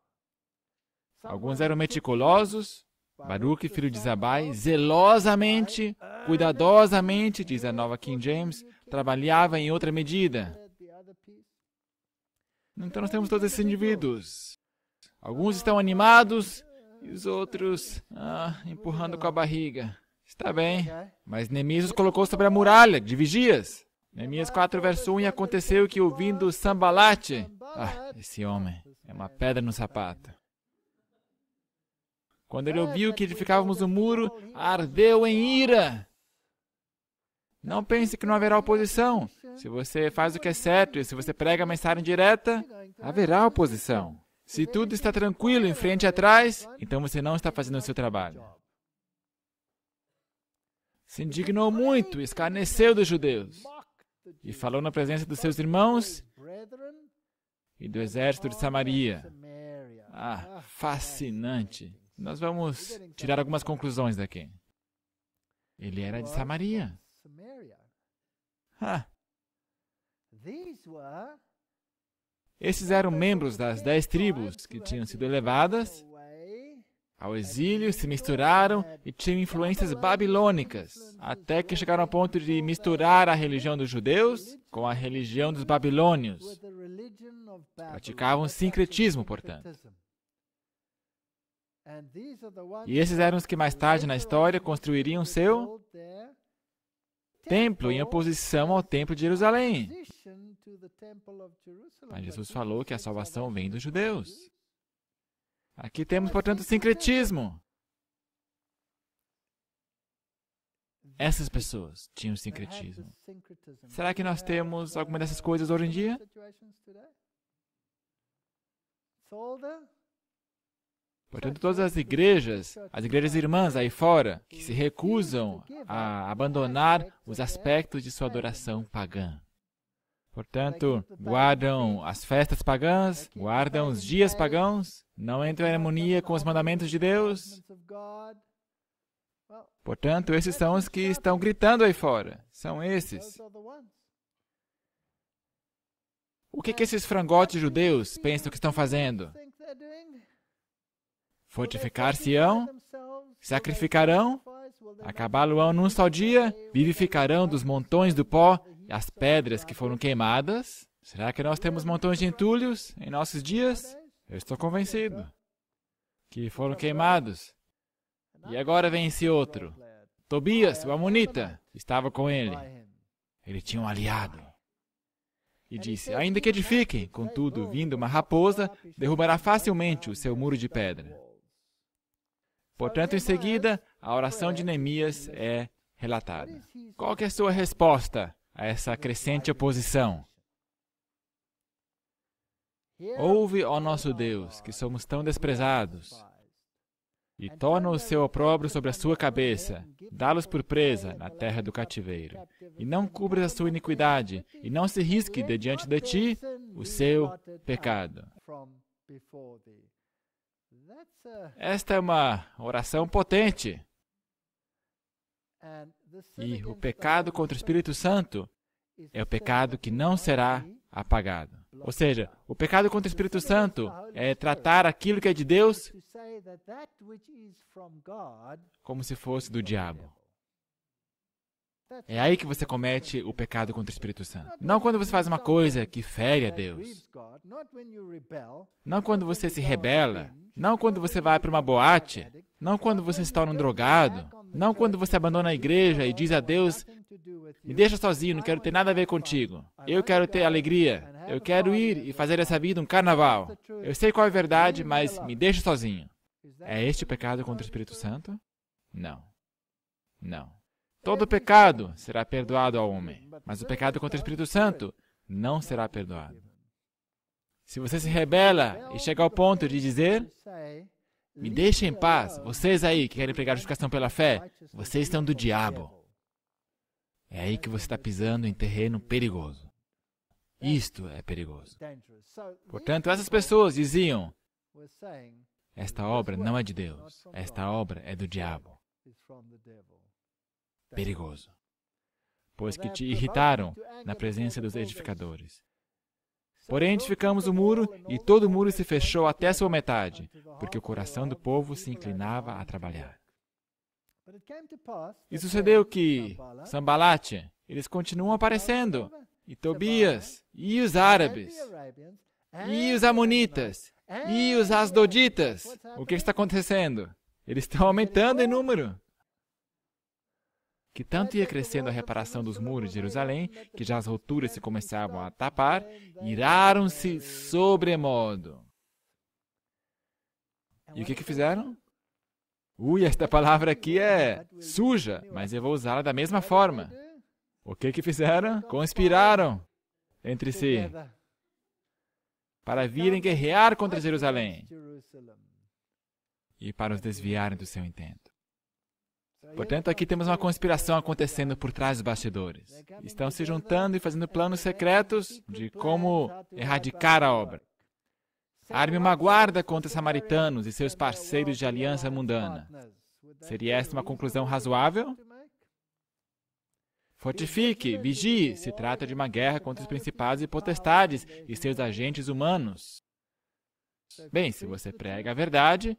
Alguns eram meticulosos. Baruque, filho de Zabai, zelosamente, ah, cuidadosamente, diz a nova King James, trabalhava em outra medida. Então nós temos todos esses indivíduos. Alguns estão animados e os outros ah, empurrando com a barriga. Está bem, mas Neemias os colocou sobre a muralha de vigias. Neemias 4, verso 1, e aconteceu que ouvindo Sambalate, ah, esse homem, é uma pedra no sapato. Quando ele ouviu que edificávamos o um muro, ardeu em ira. Não pense que não haverá oposição. Se você faz o que é certo e se você prega a mensagem direta, haverá oposição. Se tudo está tranquilo em frente e atrás, então você não está fazendo o seu trabalho. Se indignou muito, escarneceu dos judeus e falou na presença dos seus irmãos e do exército de Samaria. Ah, fascinante. Nós vamos tirar algumas conclusões daqui. Ele era de Samaria. Ah. Esses eram membros das dez tribos que tinham sido elevadas ao exílio se misturaram e tinham influências babilônicas, até que chegaram ao ponto de misturar a religião dos judeus com a religião dos babilônios. Praticavam sincretismo, portanto. E esses eram os que mais tarde na história construiriam seu templo em oposição ao templo de Jerusalém. Mas Jesus falou que a salvação vem dos judeus. Aqui temos, portanto, sincretismo. Essas pessoas tinham sincretismo. Será que nós temos alguma dessas coisas hoje em dia? Portanto, todas as igrejas, as igrejas irmãs aí fora, que se recusam a abandonar os aspectos de sua adoração pagã. Portanto, tá guardam as festas pagãs, guardam os dias pagãos, não entram em harmonia com os mandamentos de Deus. Portanto, esses são os que estão gritando aí fora. São esses. O que, que esses frangotes judeus pensam que estão fazendo? Fortificar-se-ão? Sacrificarão? Acabá-lo-ão num só dia? Vivificarão dos montões do pó as pedras que foram queimadas? Será que nós temos montões de entulhos em nossos dias? Eu estou convencido que foram queimados. E agora vem esse outro. Tobias, o Amonita, estava com ele. Ele tinha um aliado. E disse: Ainda que edifiquem, contudo, vindo uma raposa, derrubará facilmente o seu muro de pedra. Portanto, em seguida, a oração de Neemias é relatada. Qual é a sua resposta a essa crescente oposição. Ouve, ó nosso Deus, que somos tão desprezados, e torna o seu opróbrio sobre a sua cabeça, dá-los por presa na terra do cativeiro. E não cubras a sua iniquidade, e não se risque de diante de ti o seu pecado. Esta é uma oração potente. E é o pecado contra o Espírito Santo é o pecado que não será apagado. Ou seja, o pecado contra o Espírito Santo é tratar aquilo que é de Deus como se fosse do diabo. É aí que você comete o pecado contra o Espírito Santo. Não quando você faz uma coisa que fere a Deus. Não quando você se rebela. Não quando você vai para uma boate. Não quando você se torna um drogado. Não quando você abandona a igreja e diz a Deus: Me deixa sozinho, não quero ter nada a ver contigo. Eu quero ter alegria. Eu quero ir e fazer essa vida um carnaval. Eu sei qual é a verdade, mas me deixa sozinho. É este o pecado contra o Espírito Santo? Não. Não. Todo pecado será perdoado ao homem, mas o pecado contra o Espírito Santo não será perdoado. Se você se rebela e chega ao ponto de dizer: Me deixem em paz, vocês aí que querem pregar justificação pela fé, vocês estão do diabo. É aí que você está pisando em terreno perigoso. Isto é perigoso. Portanto, essas pessoas diziam: Esta obra não é de Deus, esta obra é do diabo. Tá. perigoso, pois que te é irritaram na presença dos edificadores. Porém, edificamos o muro e todo o muro se fechou até sua metade, porque o coração do povo se inclinava a trabalhar. E sucedeu que Sambalate, eles continuam aparecendo, e Tobias, e os árabes, e os amonitas, e os asdoditas. O que está acontecendo? Eles estão aumentando em número que tanto ia crescendo a reparação dos muros de Jerusalém, que já as roturas se começavam a tapar, iraram-se sobremodo. E o que, que fizeram? Ui, esta palavra aqui é suja, mas eu vou usá-la da mesma forma. O que que fizeram? Conspiraram entre si para virem guerrear contra Jerusalém e para os desviarem do seu intento. Portanto, aqui temos uma conspiração acontecendo por trás dos bastidores. Estão se juntando e fazendo planos secretos de como erradicar a obra. Arme uma guarda contra os samaritanos e seus parceiros de aliança mundana. Seria esta uma conclusão razoável? Fortifique, vigie, se trata de uma guerra contra os principados e potestades e seus agentes humanos. Bem, se você prega a verdade,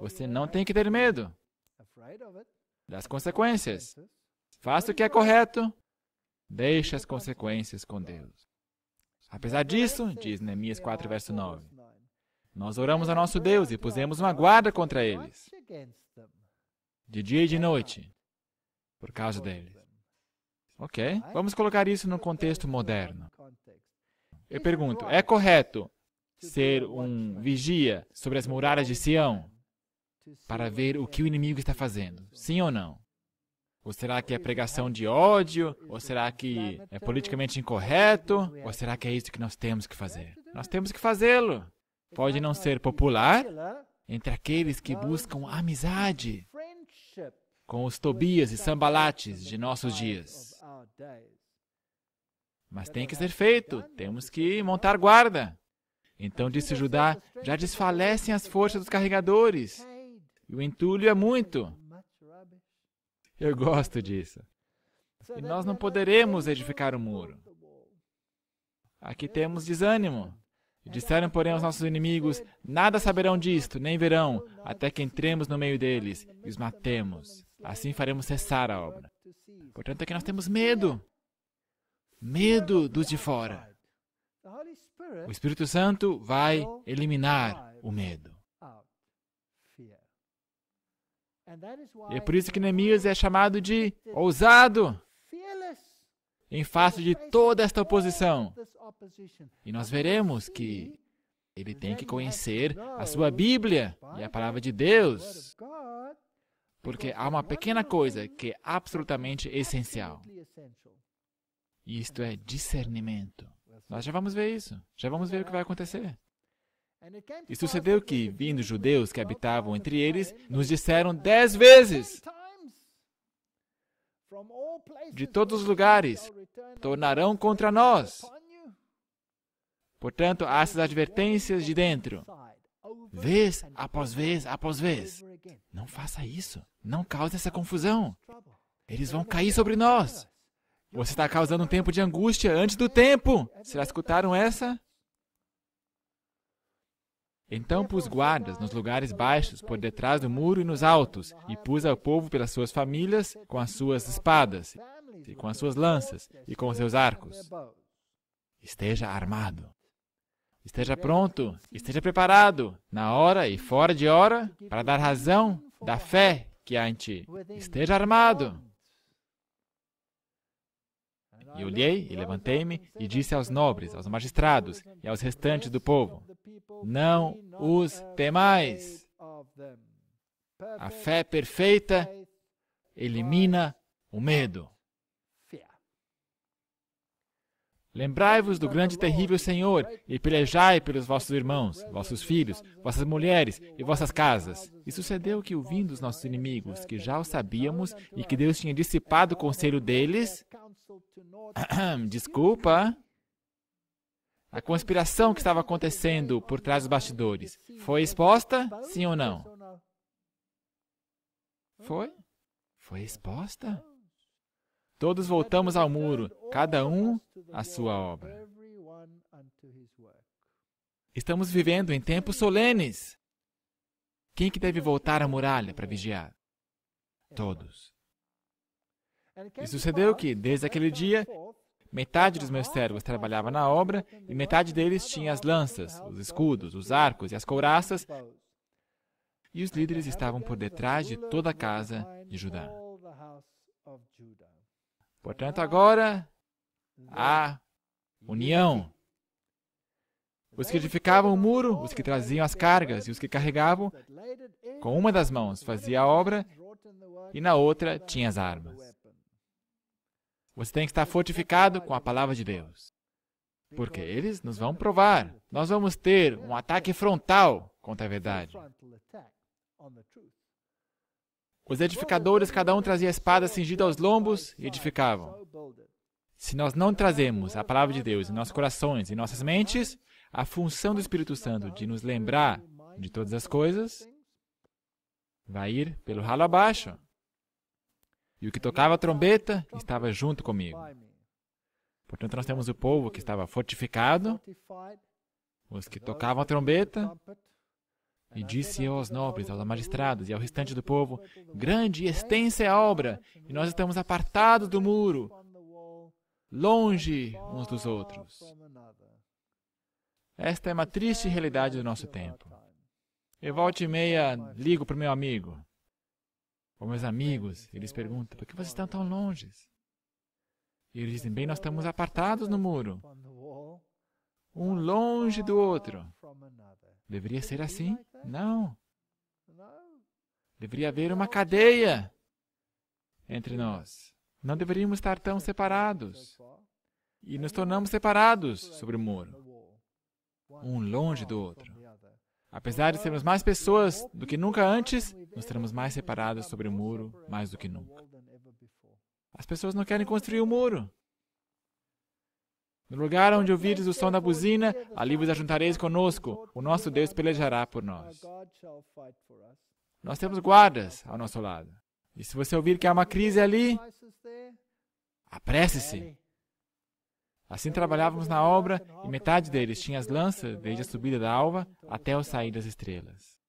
você não tem que ter medo das consequências. Faça o que é correto, deixe as consequências com Deus. Apesar disso, diz Neemias 4, verso 9, nós oramos a nosso Deus e pusemos uma guarda contra eles, de dia e de noite, por causa deles. Ok, vamos colocar isso no contexto moderno. Eu pergunto: é correto ser um vigia sobre as muralhas de Sião? para ver o que o inimigo está fazendo, sim ou não? Ou será que é pregação de ódio? Ou será que é politicamente incorreto? Ou será que é isso que nós temos que fazer? Nós temos que fazê-lo. Pode não ser popular entre aqueles que buscam amizade com os Tobias e Sambalates de nossos dias. Mas tem que ser feito, temos que montar guarda. Então disse Judá: já desfalecem as forças dos carregadores e o entulho é muito. Eu gosto disso. E nós não poderemos edificar o um muro. Aqui temos desânimo. E disseram, porém, aos nossos inimigos: Nada saberão disto, nem verão, até que entremos no meio deles e os matemos. Assim faremos cessar a obra. Portanto, aqui nós temos medo. Medo dos de fora. O Espírito Santo vai eliminar o medo. E é por isso que Neemias é chamado de ousado em face de toda esta oposição. E nós veremos que ele tem que conhecer a sua Bíblia e a palavra de Deus, porque há uma pequena coisa que é absolutamente essencial. E isto é discernimento. Nós já vamos ver isso. Já vamos ver o que vai acontecer. E sucedeu que, vindo judeus que habitavam entre eles, nos disseram dez vezes: De todos os lugares tornarão contra nós. Portanto, há essas advertências de dentro, vez após vez após vez. Não faça isso. Não cause essa confusão. Eles vão cair sobre nós. Você está causando um tempo de angústia antes do tempo. Será escutaram essa? Então pus guardas nos lugares baixos, por detrás do muro e nos altos, e pus ao povo pelas suas famílias, com as suas espadas, e com as suas lanças, e com os seus arcos. Esteja armado. Esteja pronto, esteja preparado, na hora e fora de hora, para dar razão da fé que há em ti. Esteja armado. E olhei e levantei-me e disse aos nobres, aos magistrados e aos restantes do povo: Não os temais. A fé perfeita elimina o medo. Lembrai-vos do grande e terrível Senhor e pelejai pelos vossos irmãos, vossos filhos, vossas mulheres e vossas casas. E sucedeu que, ouvindo os nossos inimigos, que já o sabíamos e que Deus tinha dissipado o conselho deles, desculpa, a conspiração que estava acontecendo por trás dos bastidores foi exposta? Sim ou não? Foi? Foi exposta? Todos voltamos ao muro, cada um à sua obra. Estamos vivendo em tempos solenes. Quem que deve voltar à muralha para vigiar? Todos. E sucedeu que, desde aquele dia, metade dos meus servos trabalhava na assim. obra e metade deles tinha as lanças, os assim. escudos, os arcos e as couraças, e os líderes estavam por detrás de toda a casa de Judá. Portanto, agora há união. Os que edificavam o muro, os que traziam as cargas e os que carregavam, com uma das mãos fazia a obra e na outra tinha as armas. Você tem que estar fortificado com a palavra de Deus. Porque eles nos vão provar. Nós vamos ter um ataque frontal contra a verdade. Os edificadores, cada um trazia espada cingida aos lombos e edificavam. Se nós não trazemos a palavra de Deus em nossos corações e nossas mentes, a função do Espírito Santo de nos lembrar de todas as coisas vai ir pelo ralo abaixo. E o que tocava a trombeta estava junto comigo. Portanto, nós temos o povo que estava fortificado, os que tocavam a trombeta, e disse aos nobres, aos magistrados e ao restante do povo: Grande e extensa é a obra, e nós estamos apartados do muro, longe uns dos outros. Esta é uma triste realidade do nosso tempo. Eu volto e meia ligo para o meu amigo. Ou meus amigos, eles perguntam, por que vocês estão tão longe? E eles dizem, bem, nós estamos apartados no muro, um longe do outro. Deveria ser assim? Não. Deveria haver uma cadeia entre nós. Não deveríamos estar tão separados. E nos tornamos separados sobre o muro, um longe do outro. Apesar de sermos mais pessoas do que nunca antes, nós estaremos mais separados sobre o muro mais do que nunca. As pessoas não querem construir o um muro. No lugar onde ouvires o som da buzina, ali vos ajuntareis conosco. O nosso Deus pelejará por nós. Nós temos guardas ao nosso lado. E se você ouvir que há uma crise ali, apresse-se. Assim trabalhávamos na obra, e metade deles tinha as lanças desde a subida da alva até o sair das estrelas.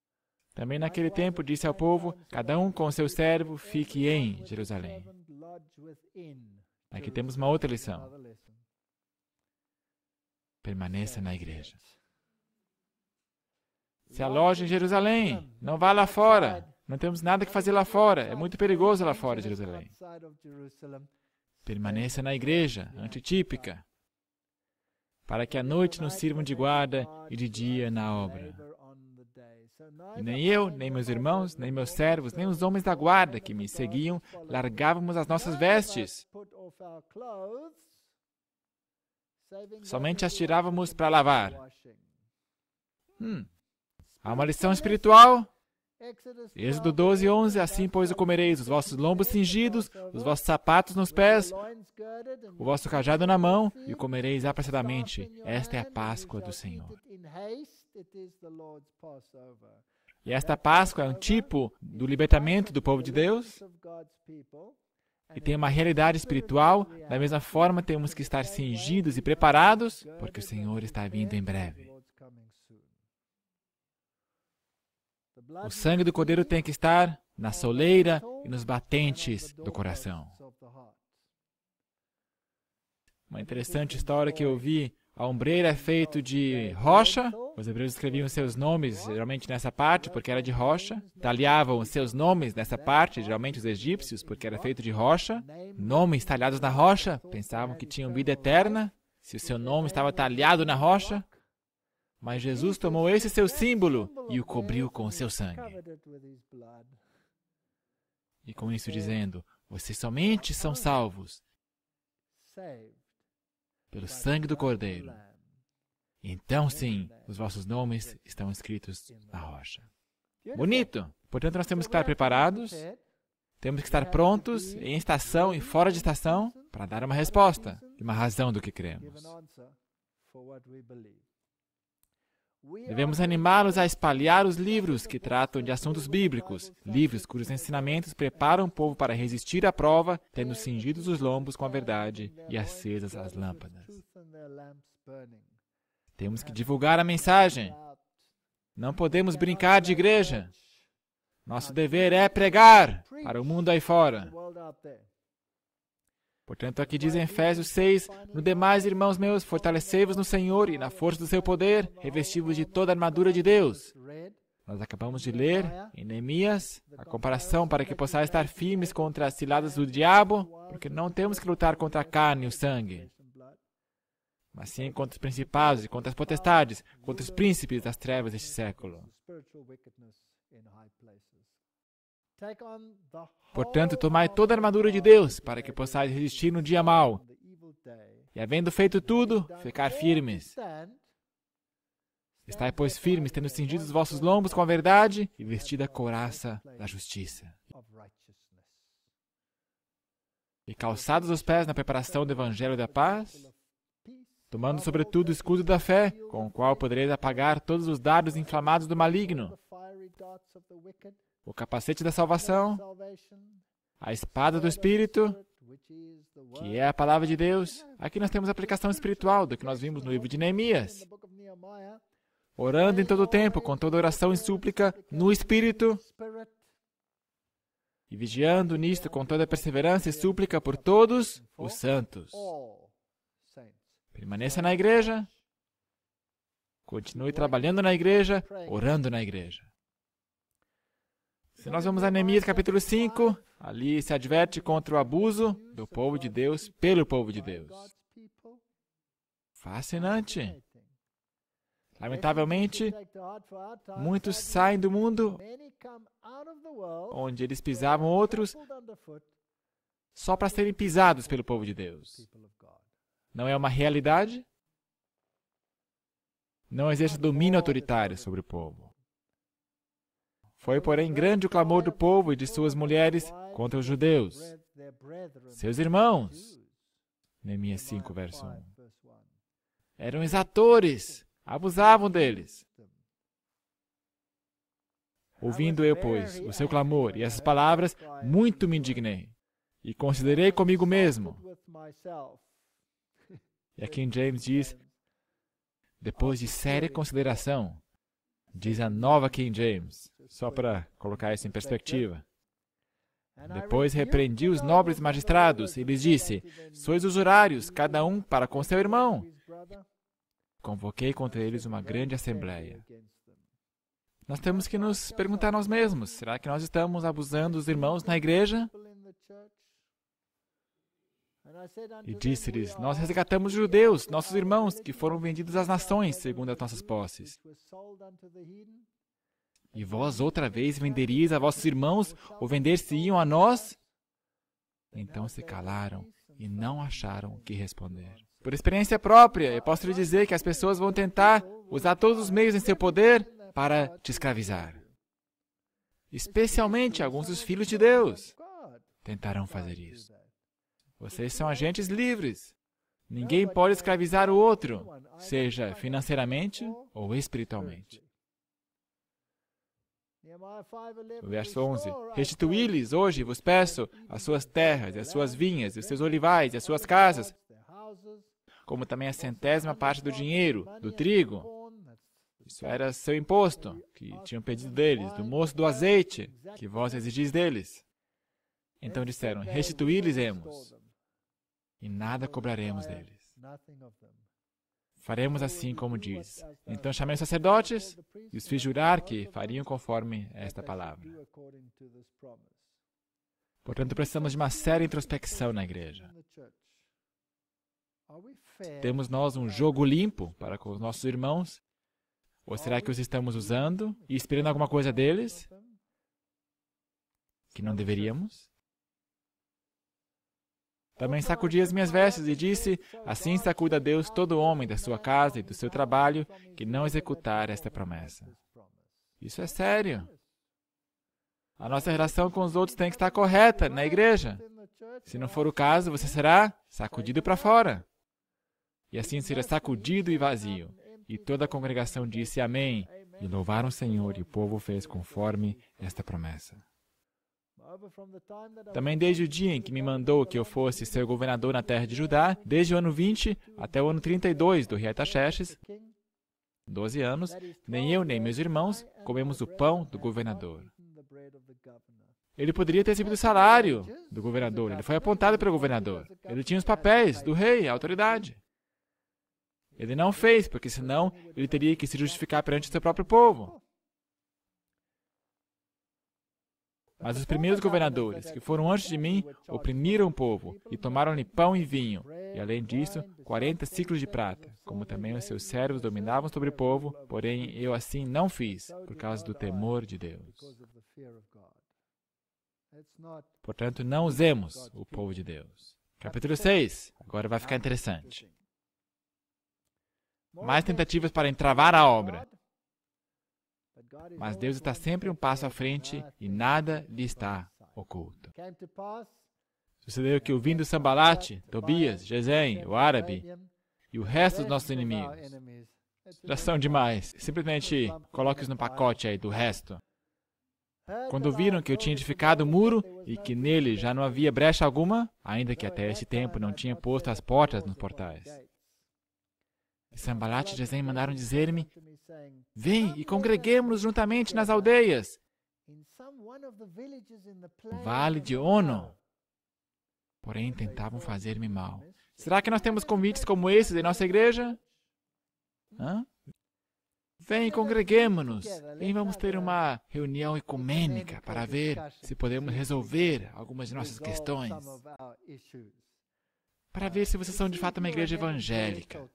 Também naquele tempo disse ao povo: Cada um com seu servo fique em Jerusalém. Aqui temos uma outra lição. Permaneça na igreja. Se aloje em Jerusalém, não vá lá fora. Não temos nada que fazer lá fora. É muito perigoso lá fora, Jerusalém. Permaneça na igreja, antitípica, para que à noite nos sirvam de guarda e de dia na obra. E nem eu, nem meus irmãos, nem meus servos, nem os homens da guarda que me seguiam, largávamos as nossas vestes. Somente as tirávamos para lavar. Hum. Há uma lição espiritual? Êxodo 12, 11: Assim, pois, o comereis, os vossos lombos cingidos, os vossos sapatos nos pés, o vosso cajado na mão, e o comereis apressadamente. Esta é a Páscoa do Senhor. E esta Páscoa é um tipo do libertamento do povo de Deus e tem uma realidade espiritual. Da mesma forma, temos que estar cingidos e preparados, porque o Senhor está vindo em breve. O sangue do Cordeiro tem que estar na soleira e nos batentes do coração. Uma interessante história que eu vi a ombreira é feito de rocha. Os hebreus escreviam seus nomes geralmente nessa parte, porque era de rocha. Talhavam seus nomes nessa parte, geralmente os egípcios, porque era feito de rocha. Nomes talhados na rocha pensavam que tinham vida eterna, se o seu nome estava talhado na rocha. Mas Jesus tomou esse seu símbolo e o cobriu com o seu sangue. E com isso dizendo: vocês somente são salvos pelo sangue do Cordeiro. Então sim, os vossos nomes estão escritos na rocha. Bonito! Portanto, nós temos que estar preparados, temos que estar prontos, em estação e fora de estação, para dar uma resposta e uma razão do que cremos. Devemos animá-los a espalhar os livros que tratam de assuntos bíblicos, livros cujos ensinamentos preparam o povo para resistir à prova, tendo cingidos os lombos com a verdade e acesas as lâmpadas. Temos que divulgar a mensagem. Não podemos brincar de igreja. Nosso dever é pregar para o mundo aí fora. Portanto, aqui diz em Efésios 6: No demais, irmãos meus, fortalecei-vos no Senhor e na força do seu poder, revesti-vos de toda a armadura de Deus. Nós acabamos de ler em Neemias a comparação para que possais estar firmes contra as ciladas do diabo, porque não temos que lutar contra a carne e o sangue, mas sim contra os principados e contra as potestades, contra os príncipes das trevas deste século. Portanto, tomai toda a armadura de Deus, para que possais resistir no dia mau. E havendo feito tudo, ficar firmes. Estai, pois, firmes, tendo cingido os vossos lombos com a verdade e vestida a couraça da justiça. E calçados os pés na preparação do evangelho da paz, tomando sobretudo o escudo da fé, com o qual podereis apagar todos os dardos inflamados do maligno o capacete da salvação, a espada do Espírito, que é a palavra de Deus. Aqui nós temos a aplicação espiritual do que nós vimos no livro de Neemias. Orando em todo o tempo, com toda oração e súplica, no Espírito, e vigiando nisto com toda perseverança e súplica por todos os santos. Permaneça na igreja, continue trabalhando na igreja, orando na igreja. Se nós vamos a Neemias capítulo 5, ali se adverte contra o abuso do povo de Deus pelo povo de Deus. Fascinante. Lamentavelmente, muitos saem do mundo onde eles pisavam outros só para serem pisados pelo povo de Deus. Não é uma realidade? Não existe domínio autoritário sobre o povo. Foi, porém, grande o clamor do povo e de suas mulheres contra os judeus, seus irmãos. Neemias 5, verso 1. Eram exatores, abusavam deles. Ouvindo eu, pois, o seu clamor e essas palavras, muito me indignei e considerei comigo mesmo. E aqui em James diz, depois de séria consideração, diz a nova King James, só para colocar isso em perspectiva. Depois repreendi os nobres magistrados e lhes disse: Sois usurários, cada um para com seu irmão. Convoquei contra eles uma grande assembleia. Nós temos que nos perguntar nós mesmos: será que nós estamos abusando dos irmãos na igreja? E disse-lhes: Nós resgatamos os judeus, nossos irmãos, que foram vendidos às nações, segundo as nossas posses. E vós outra vez venderíeis a vossos irmãos, ou vender-se-iam a nós? Então se calaram e não acharam o que responder. Por experiência própria, eu posso lhe dizer que as pessoas vão tentar usar todos os meios em seu poder para te escravizar. Especialmente alguns dos filhos de Deus tentarão fazer isso. Vocês são agentes livres. Ninguém pode escravizar o outro, seja financeiramente ou espiritualmente. Verso 11: Restituí-lhes hoje, vos peço, as suas terras, as suas vinhas, os seus olivais, as suas casas, como também a centésima parte do dinheiro, do trigo. Isso era seu imposto, que tinham pedido deles, do moço do azeite, que vós exigis deles. Então disseram: Restituí-lhes-emos, e nada cobraremos deles. Faremos assim como diz. Então chamei os sacerdotes e os fiz jurar que fariam conforme esta palavra. Portanto, precisamos de uma séria introspecção na igreja. Temos nós um jogo limpo para com os nossos irmãos? Ou será que os estamos usando e esperando alguma coisa deles que não deveríamos? Também sacudi as minhas vestes e disse: Assim sacuda Deus todo homem da sua casa e do seu trabalho que não executar esta promessa. Isso é sério. A nossa relação com os outros tem que estar correta na igreja. Se não for o caso, você será sacudido para fora. E assim será sacudido e vazio. E toda a congregação disse amém. E louvaram o Senhor, e o povo fez conforme esta promessa. Também desde o dia em que me mandou que eu fosse seu governador na terra de Judá, desde o ano 20 até o ano 32 do rei Ataxerxes, 12 anos, nem eu nem meus irmãos comemos o pão do governador. Ele poderia ter recebido o salário do governador, ele foi apontado pelo governador. Ele tinha os papéis do rei, a autoridade. Ele não fez, porque senão ele teria que se justificar perante o seu próprio povo. Mas os primeiros governadores, que foram antes de mim, oprimiram o povo e tomaram-lhe pão e vinho, e além disso, quarenta ciclos de prata. Como também os seus servos dominavam sobre o povo, porém eu assim não fiz, por causa do temor de Deus. Portanto, não usemos o povo de Deus. Capítulo 6. Agora vai ficar interessante. Mais tentativas para entravar a obra. Mas Deus está sempre um passo à frente e nada lhe está oculto. Sucedeu que, ouvindo Sambalate, Tobias, Gesem, o árabe e o resto dos nossos inimigos, já são demais. Simplesmente coloque-os no pacote aí do resto. Quando viram que eu tinha edificado o muro e que nele já não havia brecha alguma, ainda que até esse tempo não tinha posto as portas nos portais. Sambalate Sambalat e Gesem mandaram dizer-me Vem e congreguemos-nos juntamente nas aldeias. Vale de Ono. Porém, tentavam fazer-me mal. Será que nós temos convites como esses em nossa igreja? Hã? Vem, congreguemos-nos. Vem, vamos ter uma reunião ecumênica para ver se podemos resolver algumas de nossas questões. Para ver se vocês são de fato uma igreja evangélica.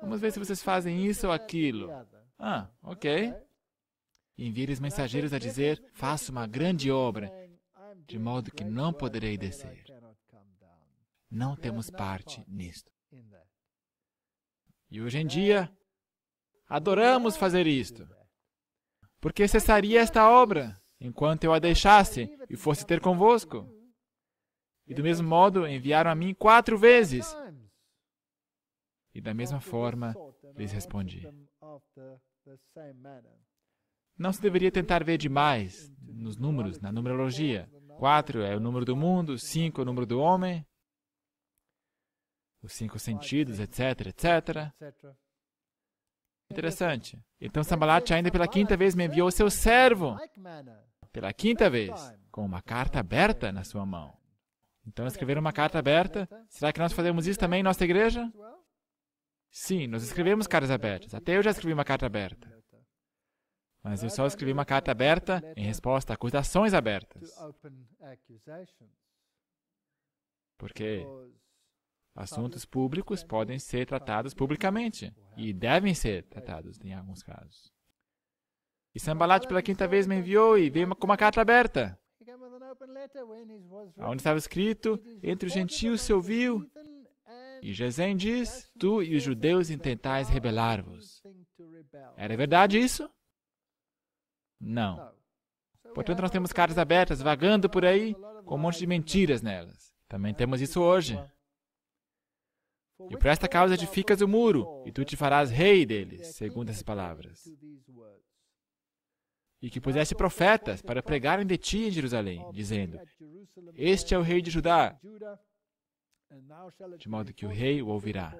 Vamos ver se vocês fazem isso ou aquilo. Ah, ok. E envie-lhes mensageiros a dizer: Faço uma grande obra, de modo que não poderei descer. Não temos parte nisto. E hoje em dia, adoramos fazer isto. Porque cessaria esta obra, enquanto eu a deixasse e fosse ter convosco. E do mesmo modo enviaram a mim quatro vezes, e da mesma forma, lhes respondi: Não se deveria tentar ver demais nos números, na numerologia. Quatro é o número do mundo, cinco é o número do homem, os cinco sentidos, etc, etc. Interessante. Então, então Sambalat ainda pela quinta vez me enviou o seu servo, pela quinta vez, com uma carta aberta na sua mão. Então escrever uma carta aberta, será que nós fazemos isso também em nossa igreja? Sim, nós escrevemos cartas abertas. Até eu já escrevi uma carta aberta. Mas eu só escrevi uma carta aberta em resposta a acusações abertas. Porque assuntos públicos podem ser tratados publicamente e devem ser tratados em alguns casos. E Sambalat pela quinta vez me enviou e veio com uma carta aberta. Onde estava escrito, entre os gentios se ouviu e Gesem diz: Tu e os judeus intentais rebelar-vos. Era verdade isso? Não. Portanto, nós temos caras abertas vagando por aí com um monte de mentiras nelas. Também temos isso hoje. E por esta causa edificas o muro, e tu te farás rei deles, segundo essas palavras. E que puseste profetas para pregarem de ti em Jerusalém, dizendo: Este é o rei de Judá, de modo que o rei o ouvirá.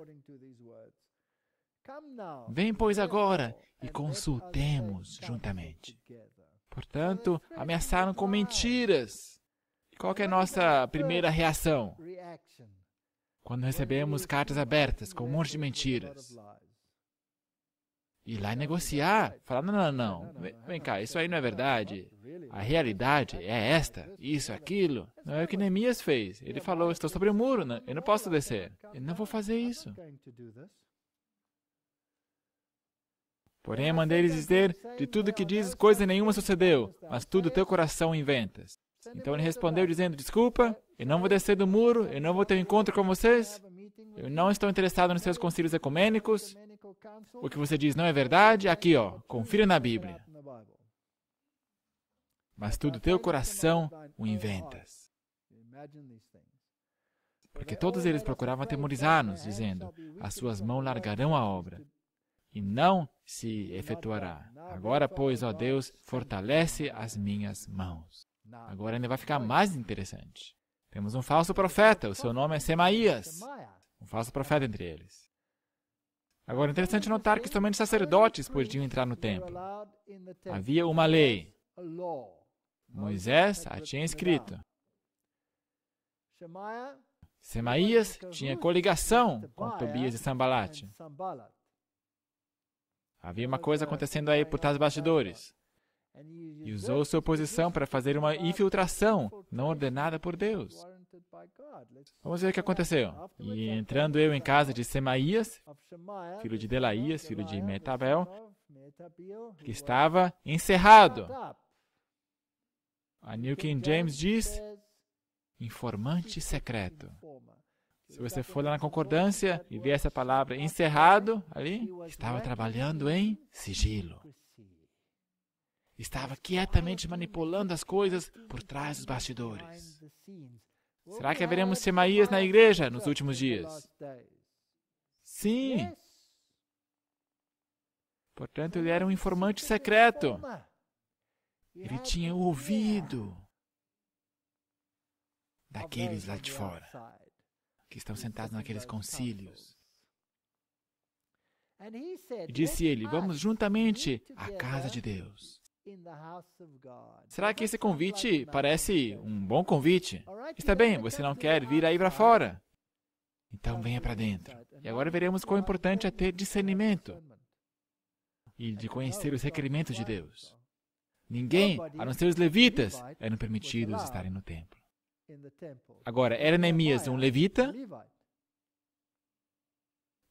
Vem, pois, agora e consultemos juntamente. Portanto, ameaçaram com mentiras. E qual é a nossa primeira reação? Quando recebemos cartas abertas com um monte de mentiras. Ir lá e negociar. Falar, não, não, não. Vem cá, isso aí não é verdade. A realidade é esta, isso, aquilo. Não é o que Neemias fez. Ele falou: Estou sobre o muro, não, eu não posso descer. Eu não vou fazer isso. Porém, mandei lhes dizer: De tudo que dizes, coisa nenhuma sucedeu, mas tudo teu coração inventas. Então ele respondeu, dizendo: Desculpa, eu não vou descer do muro, eu não vou ter um encontro com vocês, eu não estou interessado nos seus concílios ecumênicos. O que você diz não é verdade? Aqui, ó, confira na Bíblia mas tu do teu coração o inventas. Porque todos eles procuravam atemorizar-nos, dizendo: As suas mãos largarão a obra, e não se efetuará. Agora, pois, ó Deus, fortalece as minhas mãos. Agora ainda vai ficar mais interessante. Temos um falso profeta, o seu nome é Semaías. Um falso profeta entre eles. Agora, é interessante notar que somente sacerdotes podiam entrar no templo. Havia uma lei. Moisés a tinha escrito. Semaías tinha coligação com Tobias e Sambalat. Havia uma coisa acontecendo aí por trás dos bastidores. E usou sua posição para fazer uma infiltração não ordenada por Deus. Vamos ver o que aconteceu. E entrando eu em casa de Semaías, filho de Delaías, filho de Metabel, que estava encerrado, a New King James diz informante secreto. Se você for lá na concordância e ver essa palavra encerrado ali, estava trabalhando em sigilo. Estava quietamente manipulando as coisas por trás dos bastidores. Será que haveremos Semaías na igreja nos últimos dias? Sim. Portanto, ele era um informante secreto. Ele tinha ouvido daqueles lá de fora que estão sentados naqueles concílios. E disse ele: Vamos juntamente à casa de Deus. Será que esse convite parece um bom convite? Está bem, você não quer vir aí para fora. Então venha para dentro. E agora veremos quão importante é ter discernimento e de conhecer os requerimentos de Deus. Ninguém, a não ser os levitas, eram permitidos estarem no templo. Agora, era Neemias um levita?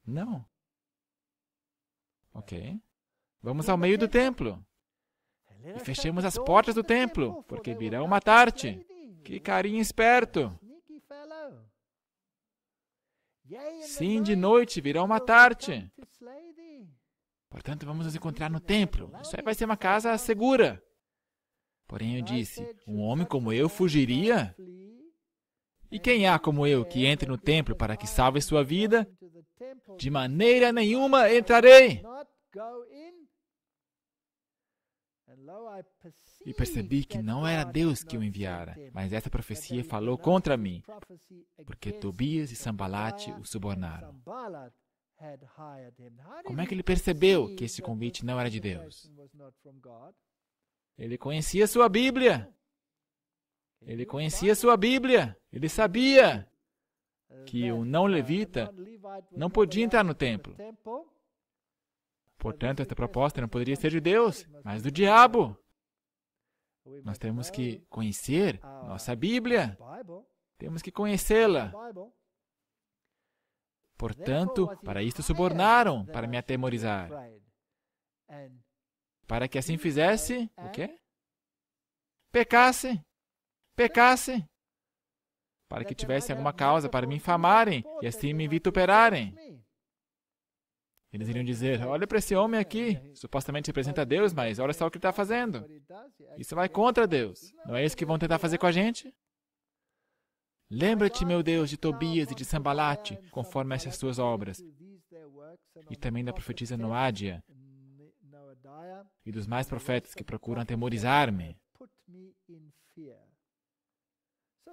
Não. Ok. Vamos ao meio do templo. E fechemos as portas do templo, porque virão uma tarde. Que carinha esperto! Sim, de noite virão matar-te. Portanto, vamos nos encontrar no templo. Isso aí vai ser uma casa segura. Porém, eu disse: Um homem como eu fugiria? E quem há como eu que entre no templo para que salve sua vida? De maneira nenhuma entrarei. E percebi que não era Deus que o enviara, mas essa profecia falou contra mim, porque Tobias e Sambalate o subornaram. Como é que ele percebeu que esse convite não era de Deus? Ele conhecia sua Bíblia. Ele conhecia sua Bíblia. Ele sabia uh, que o não uh, levita não podia entrar no templo. Portanto, esta proposta não poderia ser de Deus, mas do diabo. Nós temos que conhecer nossa Bíblia. Temos que conhecê-la. Portanto, para isto subornaram para me atemorizar. Para que assim fizesse, o quê? Pecasse, pecasse, para que tivesse alguma causa para me infamarem e assim me vituperarem. Eles iriam dizer: Olha para esse homem aqui, supostamente representa Deus, mas olha só o que ele está fazendo. Isso vai contra Deus. Não é isso que vão tentar fazer com a gente? Lembra-te, meu Deus, de Tobias e de Sambalate, conforme essas suas obras, e também da profetisa Noádia e dos mais profetas que procuram atemorizar-me.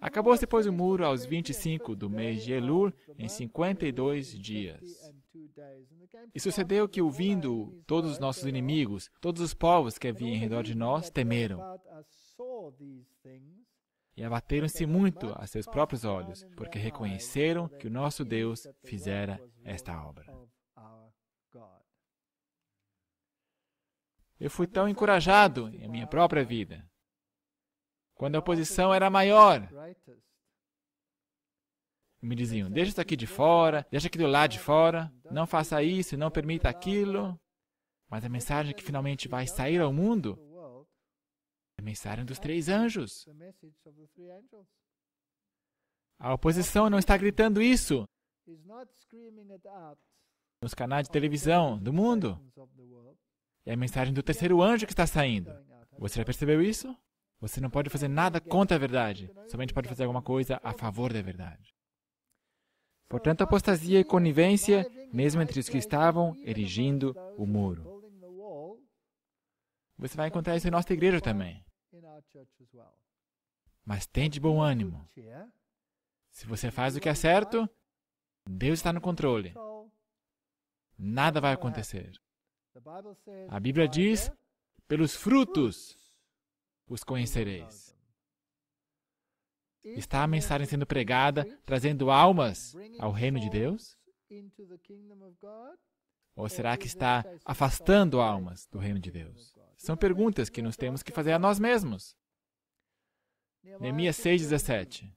Acabou-se, pois, o muro aos 25 do mês de Elul, em 52 dias. E sucedeu que, ouvindo todos os nossos inimigos, todos os povos que havia em redor de nós temeram e abateram-se muito a seus próprios olhos, porque reconheceram que o nosso Deus fizera esta obra. Eu fui tão encorajado em minha própria vida, quando a oposição era maior. Me diziam: deixa isso aqui de fora, deixa aqui do lado de fora, não faça isso, não permita aquilo. Mas a mensagem que finalmente vai sair ao mundo a mensagem dos três anjos. A oposição não está gritando isso nos canais de televisão do mundo. É a mensagem do terceiro anjo que está saindo. Você já percebeu isso? Você não pode fazer nada contra a verdade, somente pode fazer alguma coisa a favor da verdade. Portanto, apostasia e conivência, mesmo entre os que estavam erigindo o muro. Você vai encontrar isso em nossa igreja também. Mas tente bom ânimo. É? Se você faz o que é certo, Deus está no controle. Nada vai acontecer. A Bíblia diz: pelos frutos os conhecereis. Está a mensagem sendo pregada, trazendo almas ao reino de Deus? Ou será que está afastando almas do reino de Deus? São perguntas que nos temos que fazer a nós mesmos. Neemias 6,17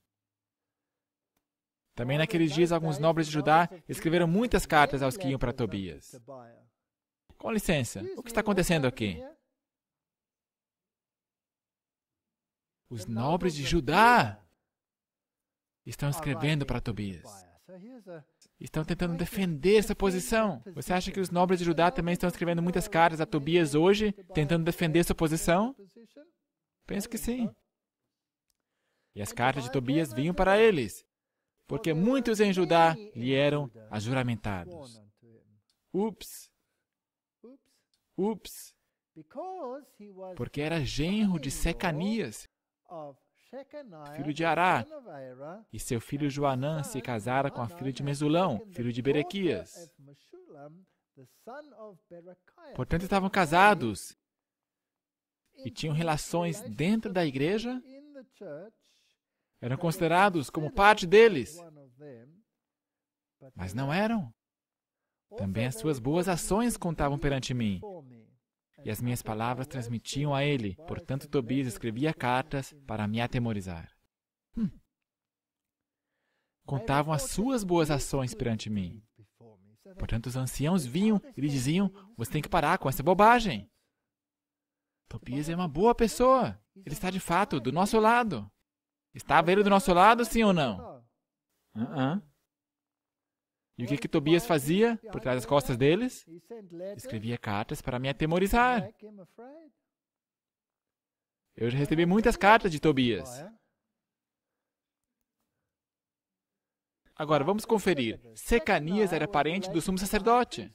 Também naqueles dias, alguns nobres de Judá escreveram muitas cartas aos que iam para Tobias. Com licença, o que está acontecendo aqui? Os nobres de Judá estão escrevendo para Tobias estão tentando é é? defender essa posição. Você acha que os nobres de Judá também estão escrevendo muitas cartas a Tobias hoje, tentando defender sua posição? Penso que sim. E as cartas de Tobias vinham para eles, porque muitos em Judá lhe eram ajuramentados. Ups! Ups! Porque era genro de Secanias, é filho de Ará, e seu filho Joanã se é casara com a filha de é Mesulão, filho de Berequias. Portanto, estavam casados e tinham relações dentro da igreja, eram considerados como parte deles, mas não eram. Também as suas boas ações contavam perante mim e as minhas palavras transmitiam a ele. Portanto, Tobias escrevia cartas para me atemorizar. Hum. Contavam as suas boas ações perante mim. Portanto, os anciãos vinham e lhe diziam: Você tem que parar com essa bobagem. Tobias é uma boa pessoa. Ele está de fato do nosso lado. Estava ele do nosso lado, sim ou não? Uh -uh. E o que que Tobias fazia por trás das costas deles? Escrevia cartas para me atemorizar. Eu já recebi muitas cartas de Tobias. Agora, vamos conferir. Secanias era parente do sumo sacerdote.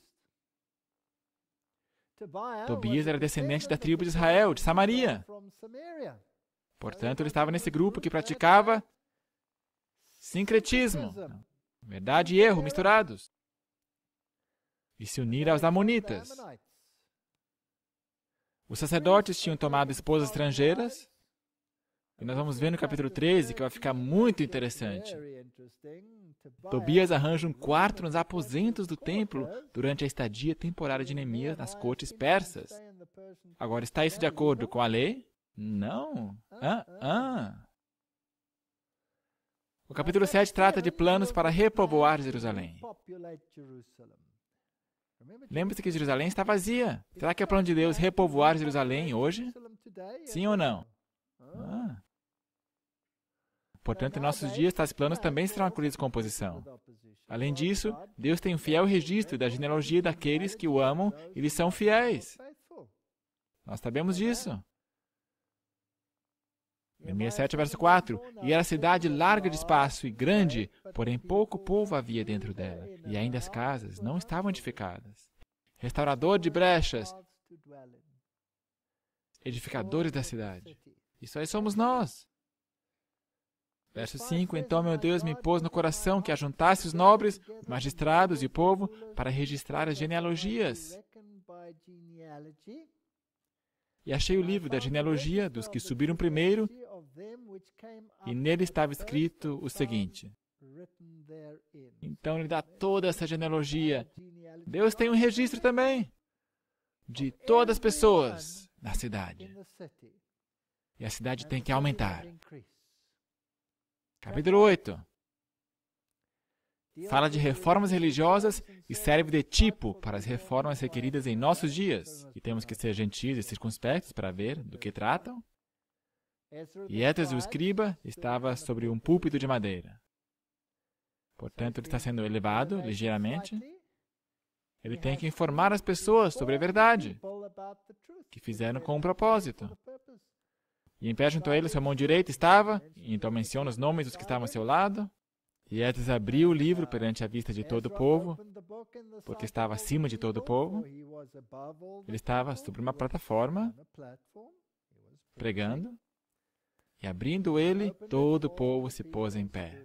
Tobias era descendente da tribo de Israel, de Samaria. Portanto, ele estava nesse grupo que praticava sincretismo verdade e erro misturados, e se unir aos Amonitas. Os sacerdotes tinham tomado esposas estrangeiras, e nós vamos ver no capítulo 13 que vai ficar muito interessante. Tobias arranja um quarto nos aposentos do templo durante a estadia temporária de Neemias nas cortes persas. Agora, está isso de acordo com a lei? Não. Ah, ah. O capítulo 7 trata de planos para repovoar Jerusalém. Lembre-se que Jerusalém está vazia. Será que é o plano de Deus repovoar Jerusalém hoje? Sim ou não? Ah. Portanto, em nossos dias, tais planos também serão acolhidos com oposição. Além disso, Deus tem um fiel registro da genealogia daqueles que o amam e lhes são fiéis. Nós sabemos disso. Neemias 7, verso 4. E era cidade larga de espaço e grande, porém pouco povo havia dentro dela, e ainda as casas não estavam edificadas. Restaurador de brechas, edificadores da cidade. Isso aí somos nós. Verso 5: Então meu Deus me pôs no coração que ajuntasse os nobres, magistrados e o povo para registrar as genealogias. E achei o livro da genealogia dos que subiram primeiro e nele estava escrito o seguinte. Então ele dá toda essa genealogia. Deus tem um registro também de todas as pessoas na cidade. E a cidade tem que aumentar. Capítulo 8 fala de reformas religiosas e serve de tipo para as reformas requeridas em nossos dias, E temos que ser gentis e circunspectos para ver do que tratam. E Esdras, o escriba, estava sobre um púlpito de madeira. Portanto, ele está sendo elevado ligeiramente. Ele tem que informar as pessoas sobre a verdade, que fizeram com um propósito. E em pé junto a ele, sua mão direita estava, então menciona os nomes dos que estavam ao seu lado. E Esdras abriu o livro perante a vista de todo o povo, porque estava acima de todo o povo. Ele estava sobre uma plataforma, pregando. E abrindo ele, todo o povo se pôs em pé.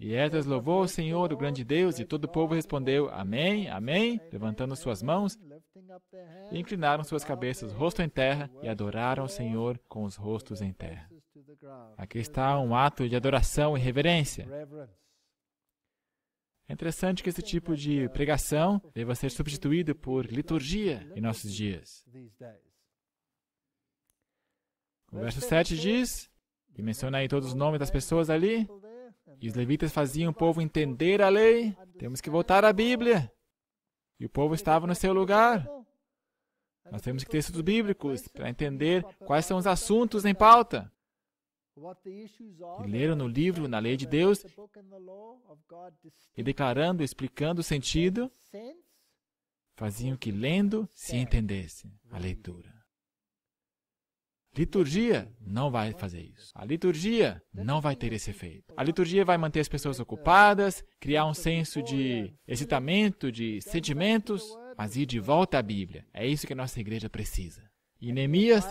E Esdras louvou o Senhor, o grande Deus, e todo o povo respondeu, Amém, Amém, levantando suas mãos, e inclinaram suas cabeças, rosto em terra, e adoraram o Senhor com os rostos em terra. Aqui está um ato de adoração e reverência. É interessante que esse tipo de pregação deva ser substituído por liturgia em nossos dias. O verso 7 diz, e menciona aí todos os nomes das pessoas ali, e os levitas faziam o povo entender a lei, temos que voltar à Bíblia. E o povo estava no seu lugar. Nós temos que ter estudos bíblicos para entender quais são os assuntos em pauta. E leram no livro, na lei de Deus, e declarando, explicando o sentido, faziam que lendo se entendesse a leitura. Liturgia não vai fazer isso. A liturgia não vai ter esse efeito. A liturgia vai manter as pessoas ocupadas, criar um senso de excitamento, de sentimentos, mas ir de volta à Bíblia. É isso que a nossa igreja precisa. E Neemias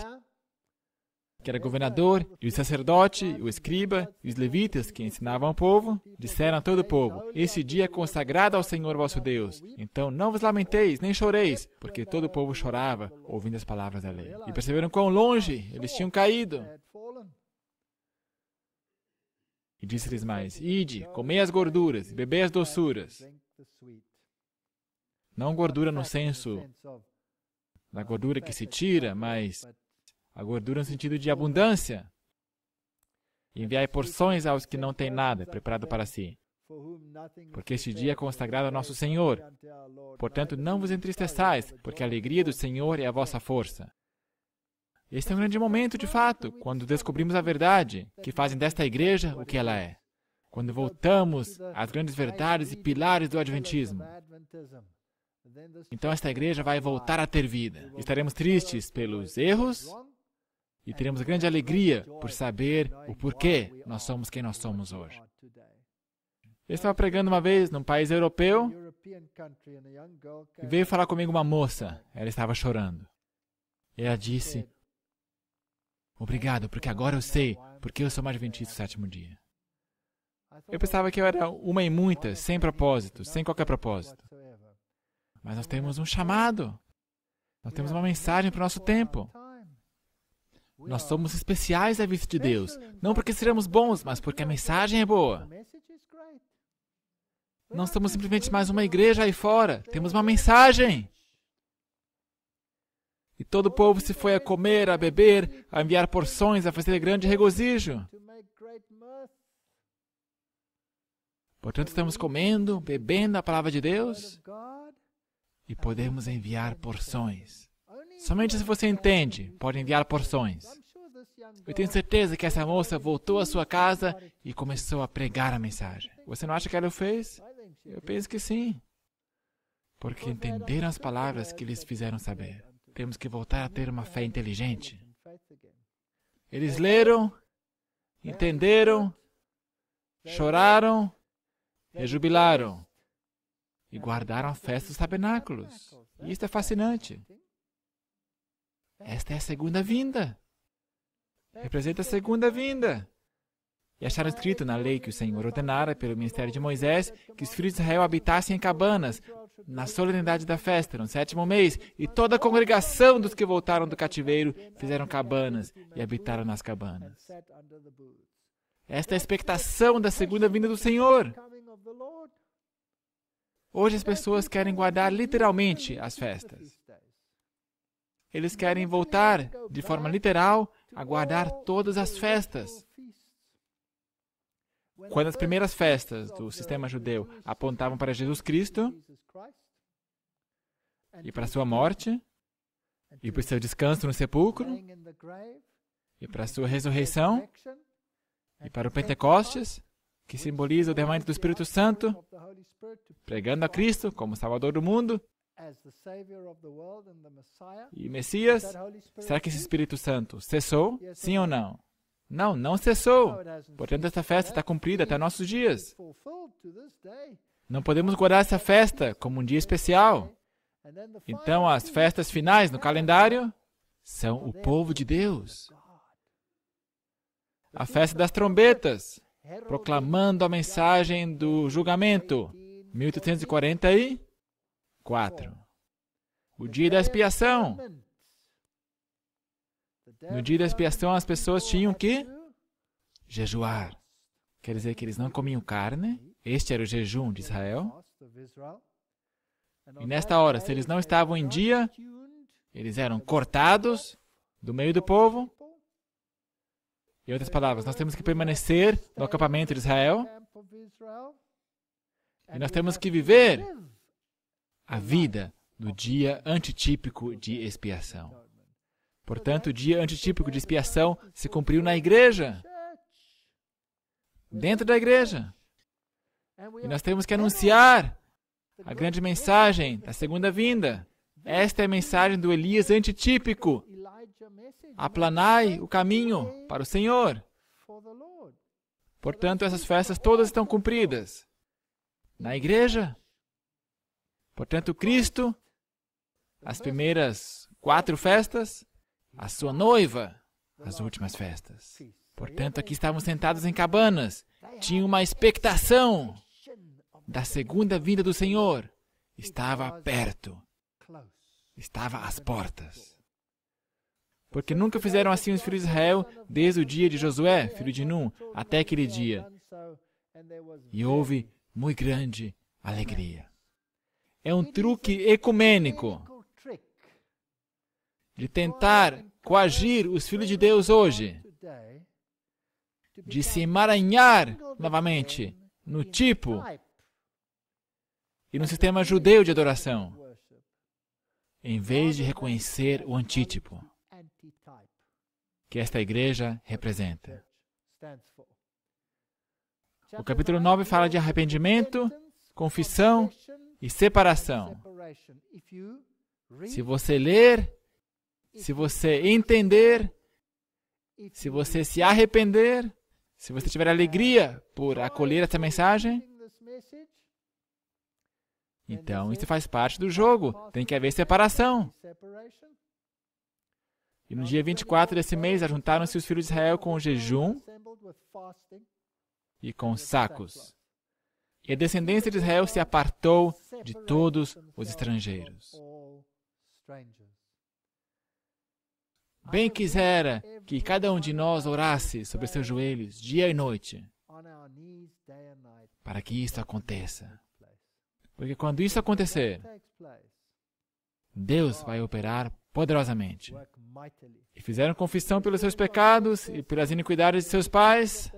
que era governador, e o sacerdote, o escriba e os levitas que ensinavam ao povo, disseram a todo o povo: Esse dia é consagrado ao Senhor vosso Deus. Então não vos lamenteis, nem choreis, porque todo o povo chorava, ouvindo as palavras da lei. E perceberam quão longe eles tinham caído. E disse-lhes mais: Ide, comei as gorduras, bebei as doçuras. Não gordura no senso da gordura que se tira, mas a gordura no sentido de abundância. Enviai porções aos que não têm nada preparado para si. Porque este dia é consagrado ao nosso Senhor. Portanto, não vos entristeçais, porque a alegria do Senhor é a vossa força. Este é um grande momento, de fato, quando descobrimos a verdade que fazem desta igreja o que ela é. Quando voltamos às grandes verdades e pilares do Adventismo. Então, esta igreja vai voltar a ter vida. Estaremos tristes pelos erros e teremos grande alegria por saber o porquê nós somos quem nós somos hoje. Eu estava pregando uma vez num país europeu e veio falar comigo uma moça. Ela estava chorando. E ela disse: Obrigado, porque agora eu sei porque eu sou mais adventista do sétimo dia. Eu pensava que eu era uma e muitas, sem propósito, sem qualquer propósito. Mas nós temos um chamado. Nós temos uma mensagem para o nosso tempo. Nós somos especiais à vista de Deus, não porque seremos bons, mas porque a mensagem é boa. Não somos simplesmente mais uma igreja aí fora, temos uma mensagem. E todo o povo se foi a comer, a beber, a enviar porções, a fazer grande regozijo. Portanto, estamos comendo, bebendo a palavra de Deus e podemos enviar porções. Somente se você entende, pode enviar porções. Eu tenho certeza que essa moça voltou à sua casa e começou a pregar a mensagem. Você não acha que ela o fez? Eu penso que sim. Porque entenderam as palavras que lhes fizeram saber. Temos que voltar a ter uma fé inteligente. Eles leram, entenderam, choraram, rejubilaram e guardaram a festa dos tabernáculos. E isso é fascinante. Esta é a segunda vinda. Representa a segunda vinda. E acharam escrito na lei que o Senhor ordenara, pelo ministério de Moisés, que os filhos de Israel habitassem em cabanas, na solenidade da festa, no sétimo mês, e toda a congregação dos que voltaram do cativeiro fizeram cabanas e habitaram nas cabanas. Esta é a expectação da segunda vinda do Senhor. Hoje as pessoas querem guardar literalmente as festas. Eles querem voltar, de forma literal, a guardar todas as festas. Quando as primeiras festas do sistema judeu apontavam para Jesus Cristo e para sua morte, e para o seu descanso no sepulcro, e para a sua ressurreição, e para o Pentecostes, que simboliza o derramamento do Espírito Santo, pregando a Cristo como Salvador do mundo, e Messias? Será que esse Espírito Santo cessou? Sim ou não? Não, não cessou. Portanto, essa festa está cumprida até nossos dias. Não podemos guardar essa festa como um dia especial. Então, as festas finais no calendário são o povo de Deus. A festa das trombetas, proclamando a mensagem do julgamento. 1840 e 4. O dia da expiação. No dia da expiação, as pessoas tinham que né? jejuar. Quer dizer que eles não comiam carne. Né? Este era o jejum de Israel. E nesta hora, se eles não estavam em dia, eles eram cortados do meio do povo. Em outras palavras, nós temos que permanecer no acampamento de Israel. E nós temos que viver a vida do dia antitípico de expiação. Portanto, o dia antitípico de expiação se cumpriu na igreja, dentro da igreja. E nós temos que anunciar a grande mensagem da segunda vinda. Esta é a mensagem do Elias antitípico. Aplanai o caminho para o Senhor. Portanto, essas festas todas estão cumpridas na igreja Portanto, Cristo, as primeiras quatro festas, a sua noiva, as últimas festas. Portanto, aqui estavam sentados em cabanas, tinham uma expectação da segunda vinda do Senhor. Estava perto, estava às portas. Porque nunca fizeram assim os filhos de Israel desde o dia de Josué, filho de Num, até aquele dia. E houve muito grande alegria. É um truque ecumênico de tentar coagir os filhos de Deus hoje, de se emaranhar novamente no tipo e no sistema judeu de adoração, em vez de reconhecer o antítipo que esta igreja representa. O capítulo 9 fala de arrependimento, confissão, e separação. Se você ler, se você entender, se você se arrepender, se você tiver alegria por acolher essa mensagem, então isso faz parte do jogo. Tem que haver separação. E no dia 24 desse mês, ajuntaram-se os filhos de Israel com jejum e com sacos. E a descendência de Israel se apartou de todos os estrangeiros. Bem quisera que cada um de nós orasse sobre seus joelhos dia e noite, para que isso aconteça. Porque quando isso acontecer, Deus vai operar poderosamente. E fizeram confissão pelos seus pecados e pelas iniquidades de seus pais.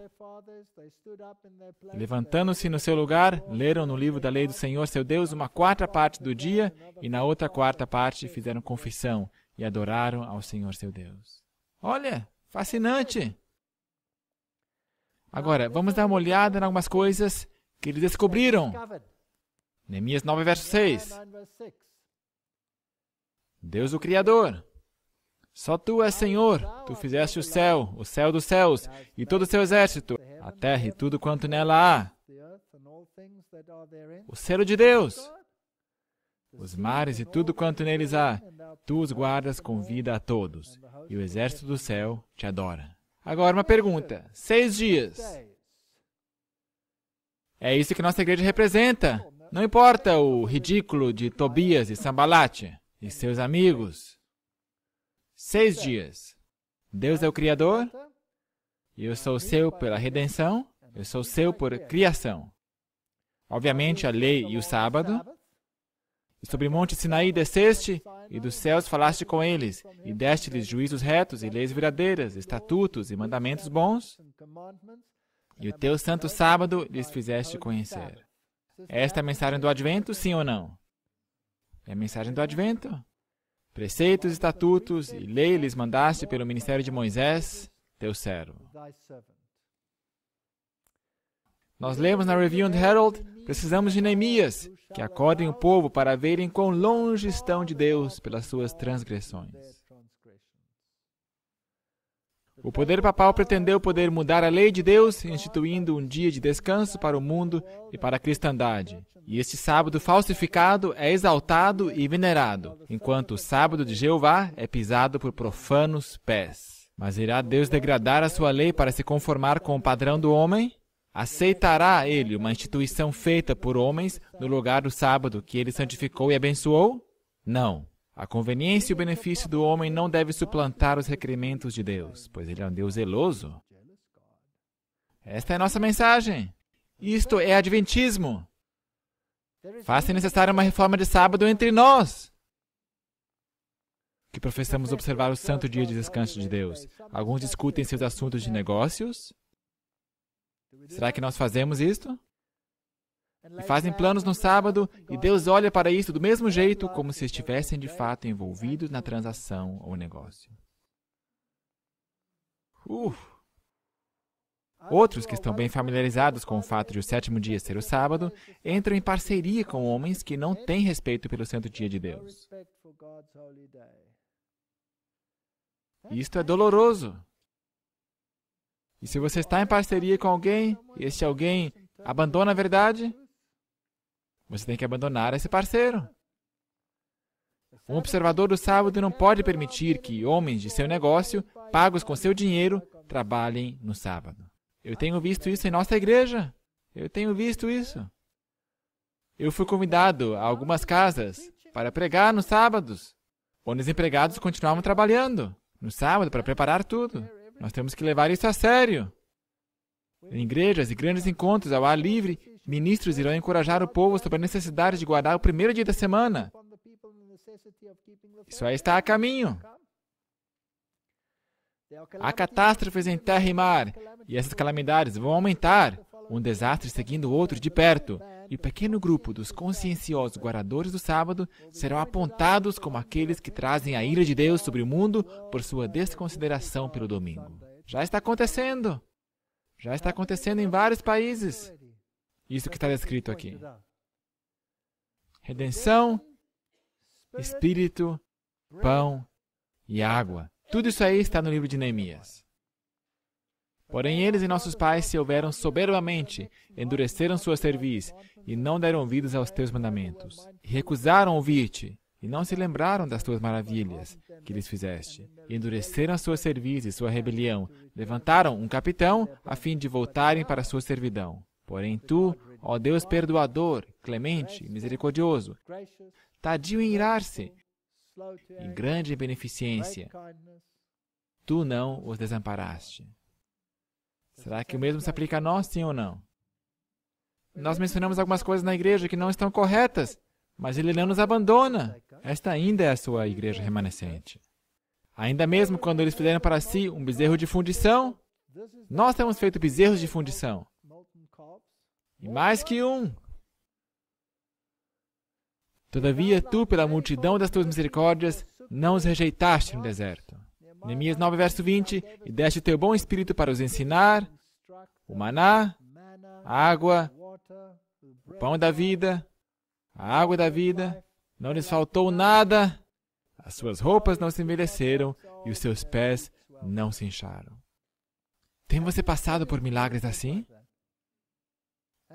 Levantando-se no seu lugar, leram no livro da lei do Senhor seu Deus uma quarta parte do dia e na outra quarta parte fizeram confissão e adoraram ao Senhor seu Deus. Olha, fascinante! Agora, vamos dar uma olhada em algumas coisas que eles descobriram. Neemias 9, verso 6. Deus o Criador. Só tu és Senhor, tu fizeste o céu, o céu dos céus, e todo o seu exército, a terra e tudo quanto nela há. O selo de Deus, os mares e tudo quanto neles há, tu os guardas com vida a todos, e o exército do céu te adora. Agora uma pergunta: seis dias. É isso que nossa igreja representa. Não importa o ridículo de Tobias e Sambalate e seus amigos. Seis dias. Deus é o Criador, e eu sou seu pela redenção, eu sou seu por criação. Obviamente, a lei e o sábado. E sobre o monte Sinaí desceste, e dos céus falaste com eles, e deste-lhes juízos retos e leis verdadeiras, estatutos e mandamentos bons, e o teu santo sábado lhes fizeste conhecer. Esta é a mensagem do advento, sim ou não? É a mensagem do advento. Preceitos, estatutos e lei lhes mandaste pelo ministério de Moisés, teu servo. Nós lemos na Review and Herald, precisamos de Neemias, que acordem o povo para verem quão longe estão de Deus pelas suas transgressões. O poder papal pretendeu poder mudar a lei de Deus, instituindo um dia de descanso para o mundo e para a cristandade. E este sábado falsificado é exaltado e venerado, enquanto o sábado de Jeová é pisado por profanos pés. Mas irá Deus degradar a sua lei para se conformar com o padrão do homem? Aceitará ele uma instituição feita por homens no lugar do sábado que ele santificou e abençoou? Não. A conveniência e o benefício do homem não devem suplantar os requerimentos de Deus, pois ele é um Deus zeloso. Esta é a nossa mensagem. Isto é adventismo. Faça necessária uma reforma de sábado entre nós. Que professamos observar o santo dia de descanso de Deus. Alguns discutem seus assuntos de negócios. Será que nós fazemos isto? e fazem planos no sábado, e Deus olha para isso do mesmo jeito como se estivessem de fato envolvidos na transação ou negócio. Uh. Outros que estão bem familiarizados com o fato de o sétimo dia ser o sábado entram em parceria com homens que não têm respeito pelo santo dia de Deus. Isto é doloroso. E se você está em parceria com alguém, e este alguém abandona a verdade, você tem que abandonar esse parceiro. Um observador do tá sábado não pode permitir né? que homens de seu negócio, pagos com seu dinheiro, trabalhem no sábado. Eu tenho visto isso em nossa igreja. Eu tenho visto isso. Eu fui convidado a algumas casas para pregar nos sábados, onde os empregados continuavam trabalhando no sábado para preparar tudo. Nós temos que levar isso a sério. Em igrejas e grandes encontros ao ar livre, Ministros irão encorajar o povo sobre a necessidade de guardar o primeiro dia da semana. Isso aí está a caminho. Há catástrofes em terra e mar, e essas calamidades vão aumentar, um desastre seguindo o outro de perto, e o pequeno grupo dos conscienciosos guardadores do sábado serão apontados como aqueles que trazem a ira de Deus sobre o mundo por sua desconsideração pelo domingo. Já está acontecendo! Já está acontecendo em vários países. Isso que está descrito aqui. Redenção, Espírito, pão e água. Tudo isso aí está no livro de Neemias. Porém, eles e nossos pais se houveram soberbamente, endureceram sua cerviz, e não deram ouvidos aos teus mandamentos, e recusaram ouvir-te, e não se lembraram das tuas maravilhas que lhes fizeste, e endureceram a sua cerviz e sua rebelião, levantaram um capitão a fim de voltarem para a sua servidão. Porém, tu, ó Deus perdoador, clemente e misericordioso, tardio em irar-se e grande em beneficência, tu não os desamparaste. Será que o mesmo se aplica a nós, sim ou não? Nós mencionamos algumas coisas na igreja que não estão corretas, mas ele não nos abandona. Esta ainda é a sua igreja remanescente. Ainda mesmo quando eles fizeram para si um bezerro de fundição, nós temos feito bezerros de fundição. E mais que um. Todavia, tu, pela multidão das tuas misericórdias, não os rejeitaste no deserto. Neemias 9, verso 20: E deste o teu bom espírito para os ensinar, o maná, a água, o pão da vida, a água da vida, não lhes faltou nada, as suas roupas não se envelheceram e os seus pés não se incharam. Tem você passado por milagres assim?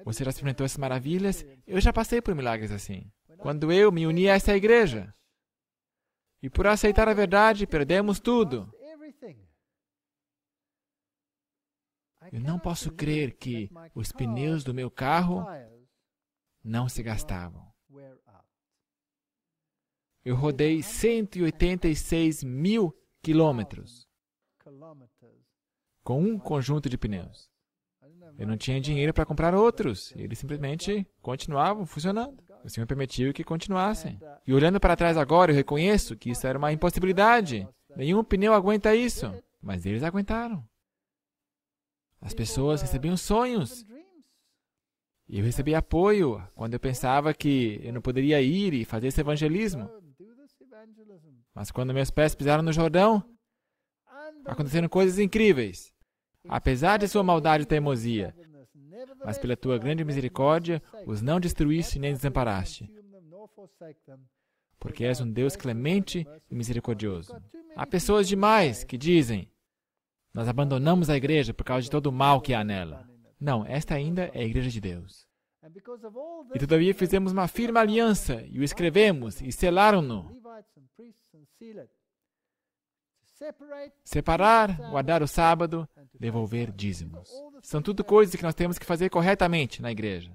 Você já experimentou essas maravilhas? Eu já passei por milagres assim. Quando eu me uni a essa igreja. E por aceitar a verdade, perdemos tudo. Eu não posso crer que os pneus do meu carro não se gastavam. Eu rodei 186 mil quilômetros com um conjunto de pneus. Eu não tinha dinheiro para comprar outros. Eles simplesmente continuavam funcionando. O Senhor permitiu que continuassem. E olhando para trás agora, eu reconheço que isso era uma impossibilidade. Nenhum pneu aguenta isso. Mas eles aguentaram. As pessoas recebiam sonhos. E eu recebi apoio quando eu pensava que eu não poderia ir e fazer esse evangelismo. Mas quando meus pés pisaram no Jordão, aconteceram coisas incríveis apesar de sua maldade e teimosia. Mas pela tua grande misericórdia, os não destruíste nem desamparaste. Porque és um Deus clemente e misericordioso. Há pessoas demais que dizem: Nós abandonamos a igreja por causa de todo o mal que há nela. Não, esta ainda é a igreja de Deus. E todavia fizemos uma firme aliança e o escrevemos e selaram-no. Separar, guardar o sábado, devolver dízimos. São tudo coisas que nós temos que fazer corretamente na igreja.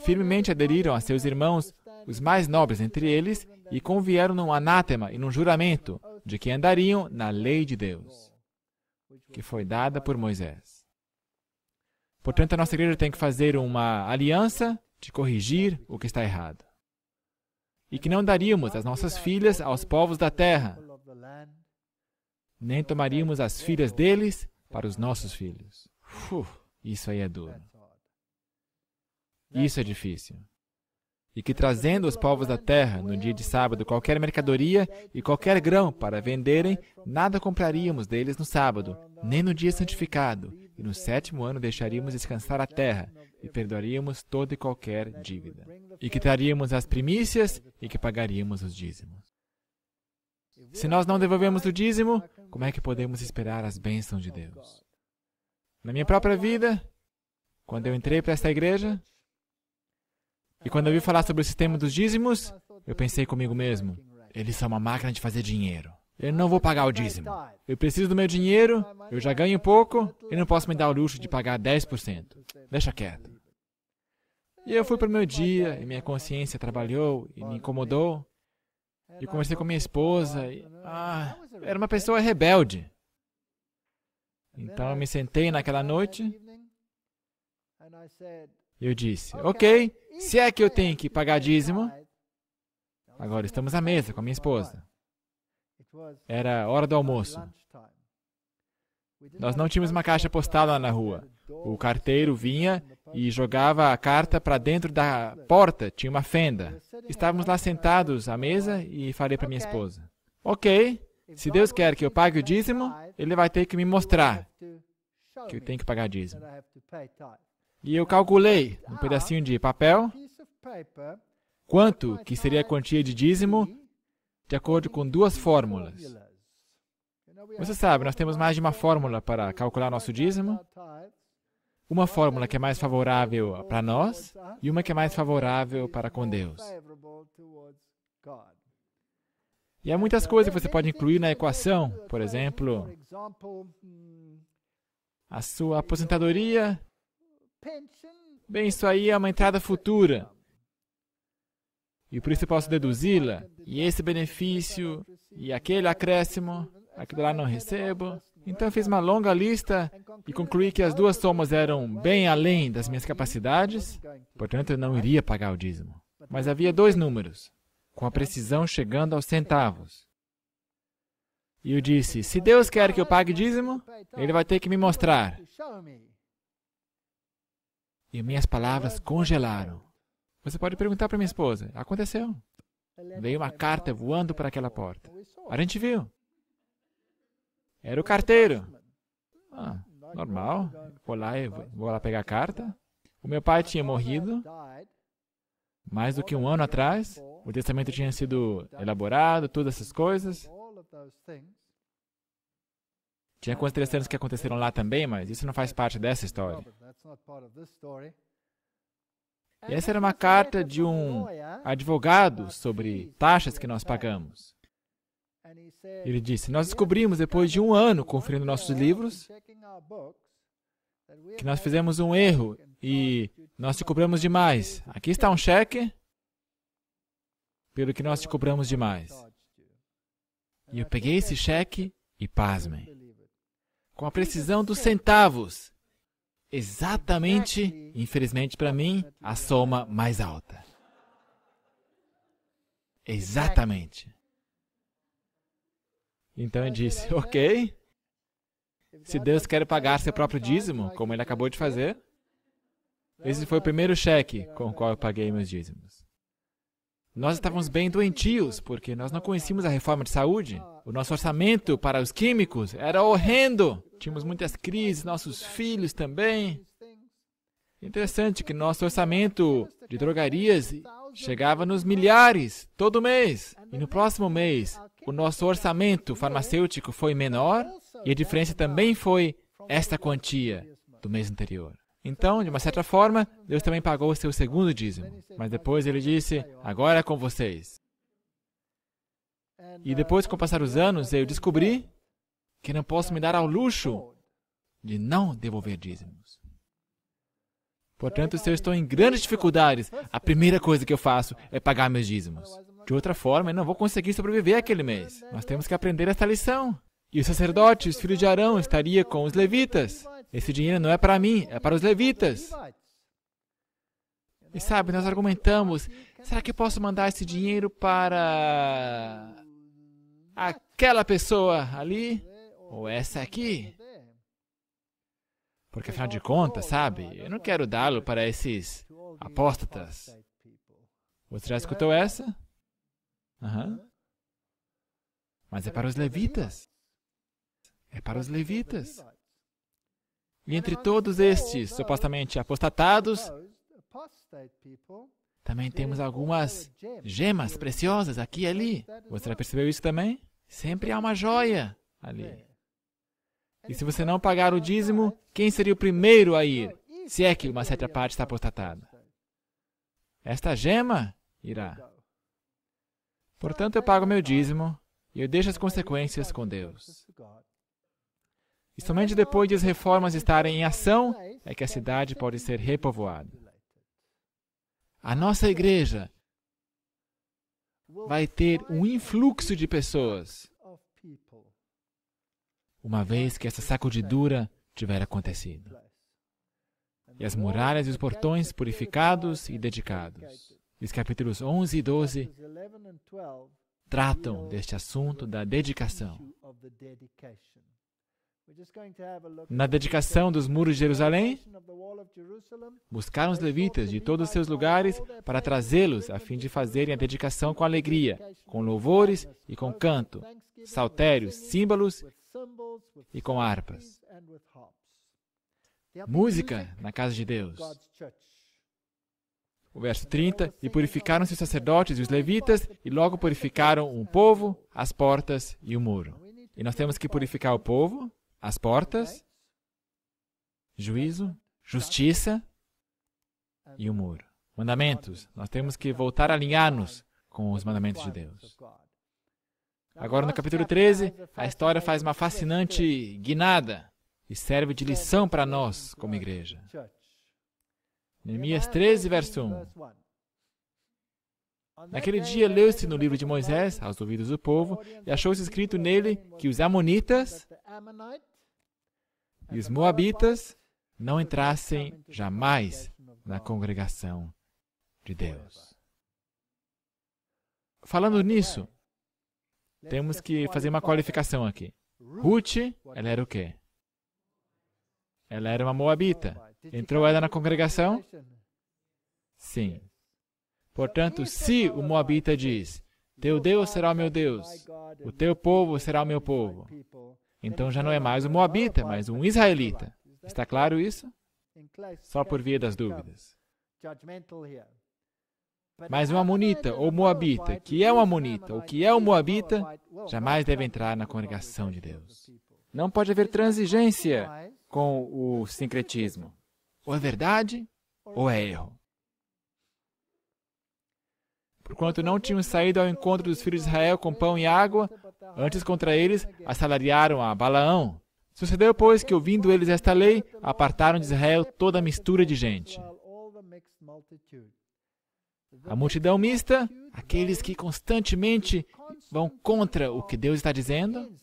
Firmemente aderiram a seus irmãos, os mais nobres entre eles, e convieram num anátema e num juramento de que andariam na lei de Deus, que foi dada por Moisés. Portanto, a nossa igreja tem que fazer uma aliança de corrigir o que está errado. E que não daríamos as nossas filhas aos povos da terra, nem tomaríamos as filhas deles para os nossos filhos. Uf, isso aí é duro. Isso é difícil. E que trazendo os povos da terra, no dia de sábado, qualquer mercadoria e qualquer grão para venderem, nada compraríamos deles no sábado, nem no dia santificado, e no sétimo ano deixaríamos descansar a terra, e perdoaríamos toda e qualquer dívida. E que traríamos as primícias e que pagaríamos os dízimos. Se nós não devolvemos o dízimo, como é que podemos esperar as bênçãos de Deus? Na minha própria vida, quando eu entrei para esta igreja, e quando eu vi falar sobre o sistema dos dízimos, eu pensei comigo mesmo: eles são uma máquina de fazer dinheiro. Eu não vou pagar o dízimo. Eu preciso do meu dinheiro, eu já ganho pouco e não posso me dar o luxo de pagar 10%. Deixa quieto. E eu fui para o meu dia e minha consciência trabalhou e me incomodou. É, e conversei com minha esposa. E, ah, é era uma pessoa rebelde. É então eu me sentei naquela noite e eu disse: Ok, se é que eu tenho que pagar dízimo, agora estamos à mesa com a minha esposa. Era hora do almoço. Nós não tínhamos uma caixa postal lá na rua. O carteiro vinha e jogava a carta para dentro da porta, tinha uma fenda. Estávamos lá sentados à mesa e falei para minha esposa: Ok, se Deus quer que eu pague o dízimo, Ele vai ter que me mostrar que eu tenho que pagar dízimo. E eu calculei, num pedacinho de papel, quanto que seria a quantia de dízimo, de acordo com duas fórmulas. Você sabe, nós temos mais de uma fórmula para calcular nosso dízimo uma fórmula que é mais favorável para nós e uma que é mais favorável para com Deus. E há muitas coisas que você pode incluir na equação, por exemplo, a sua aposentadoria. Bem, isso aí é uma entrada futura. E por isso eu posso deduzi-la. E esse benefício, e aquele acréscimo, aquilo lá não recebo. Então fiz uma longa lista e concluí que as duas somas eram bem além das minhas capacidades, portanto eu não iria pagar o dízimo. Mas havia dois números, com a precisão chegando aos centavos. E eu disse: se Deus quer que eu pague dízimo, ele vai ter que me mostrar. E minhas palavras congelaram. Você pode perguntar para minha esposa: aconteceu? Veio uma carta voando para aquela porta. A gente viu. Era o carteiro. Ah, ah normal. Vou lá, vou lá pegar a carta. O meu pai tinha morrido mais do que um ano atrás. O testamento tinha sido elaborado, todas essas coisas. Tinha coisas interessantes que aconteceram lá também, mas isso não faz parte dessa história. E essa era uma carta de um advogado sobre taxas que nós pagamos. Ele disse: Nós descobrimos, depois de um ano conferindo nossos livros, que nós fizemos um erro e nós te cobramos demais. Aqui está um cheque pelo que nós te cobramos demais. E eu peguei esse cheque e, pasmem, com a precisão dos centavos, exatamente, infelizmente para mim, a soma mais alta. Exatamente. Então é ele disse: Ok. Né? Se Deus quer pagar seu próprio dízimo, como ele acabou de fazer, esse foi o primeiro cheque com o qual eu paguei meus dízimos. Nós estávamos bem doentios, porque nós não conhecíamos a reforma de saúde. O nosso orçamento para os químicos era horrendo. Tínhamos muitas crises, nossos filhos também. Interessante que nosso orçamento de drogarias chegava nos milhares todo mês. E no próximo mês, o nosso orçamento farmacêutico foi menor e a diferença também foi esta quantia do mês anterior. Então, de uma certa forma, Deus também pagou o seu segundo dízimo. Mas depois ele disse: Agora é com vocês. E depois, com o passar dos anos, eu descobri que não posso me dar ao luxo de não devolver dízimos. Portanto, se eu estou em grandes dificuldades, a primeira coisa que eu faço é pagar meus dízimos. De outra forma, eu não vou conseguir sobreviver aquele mês. Nós temos que aprender esta lição. E os sacerdotes, filhos de Arão, estaria com os levitas. Esse dinheiro não é para mim, é para os levitas. E sabe, nós argumentamos: será que eu posso mandar esse dinheiro para aquela pessoa ali? Ou essa aqui? Porque afinal de contas, sabe, eu não quero dá-lo para esses apóstatas. Você já escutou essa? Uhum. Mas é para os levitas. É para os levitas. E entre todos estes, supostamente apostatados, também temos algumas gemas preciosas aqui e ali. Você já percebeu isso também? Sempre há uma joia ali. E se você não pagar o dízimo, quem seria o primeiro a ir, se é que uma certa parte está apostatada? Esta gema irá. Portanto, eu pago meu dízimo e eu deixo as consequências com Deus. E somente depois de as reformas estarem em ação é que a cidade pode ser repovoada. A nossa igreja vai ter um influxo de pessoas uma vez que essa sacudidura tiver acontecido. E as muralhas e os portões purificados e dedicados. Os capítulos 11 e 12 tratam deste assunto da dedicação. Na dedicação dos muros de Jerusalém, buscaram os levitas de todos os seus lugares para trazê-los a fim de fazerem a dedicação com alegria, com louvores e com canto, saltérios, símbolos e com harpas. Música na casa de Deus. O verso 30: E purificaram-se os sacerdotes e os levitas, e logo purificaram o povo, as portas e o muro. E nós temos que purificar o povo, as portas, juízo, justiça e o muro. Mandamentos. Nós temos que voltar a alinhar-nos com os mandamentos de Deus. Agora, no capítulo 13, a história faz uma fascinante guinada e serve de lição para nós como igreja. Neemias 13, verso 1. Naquele dia leu-se no livro de Moisés, aos ouvidos do povo, e achou-se escrito nele que os Amonitas e os Moabitas não entrassem jamais na congregação de Deus. Falando é. nisso, temos que fazer uma qualificação aqui. Ruth, ela era o quê? Ela era uma Moabita. Oh Entrou ela na congregação? Sim. Portanto, se o Moabita diz: Teu Deus será o meu Deus, o teu povo será o meu povo, então já não é mais um Moabita, mas um israelita. Está claro isso? Só por via das dúvidas. Mas um Amonita ou Moabita, é que é um Amonita ou que é um Moabita, jamais deve entrar na congregação de Deus. Não pode haver transigência com o sincretismo. Ou é verdade ou é erro. Porquanto não tinham saído ao encontro dos filhos de Israel com pão e água, antes contra eles assalariaram a Balaão. Sucedeu, pois, que ouvindo eles esta lei, apartaram de Israel toda a mistura de gente. A multidão mista, aqueles que constantemente vão contra o que Deus está dizendo,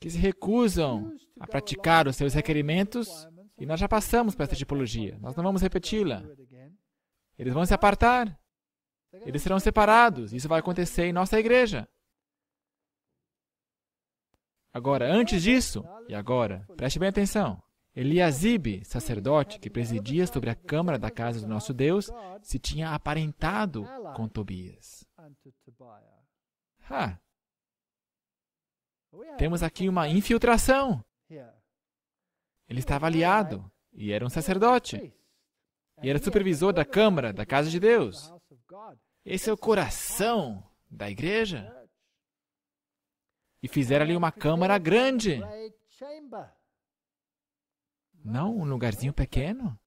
que se recusam a praticar os seus requerimentos, e nós já passamos por essa tipologia. Nós não vamos repeti-la. Eles vão se apartar. Eles serão separados. Isso vai acontecer em nossa igreja. Agora, antes disso, e agora, preste bem atenção. Eliasib, sacerdote que presidia sobre a câmara da casa do nosso Deus, se tinha aparentado com Tobias. Ha! Temos aqui uma infiltração. Ele estava aliado e era um sacerdote. E era supervisor da Câmara, da Casa de Deus. Esse é o coração da igreja. E fizeram ali uma câmara grande. Não um lugarzinho pequeno.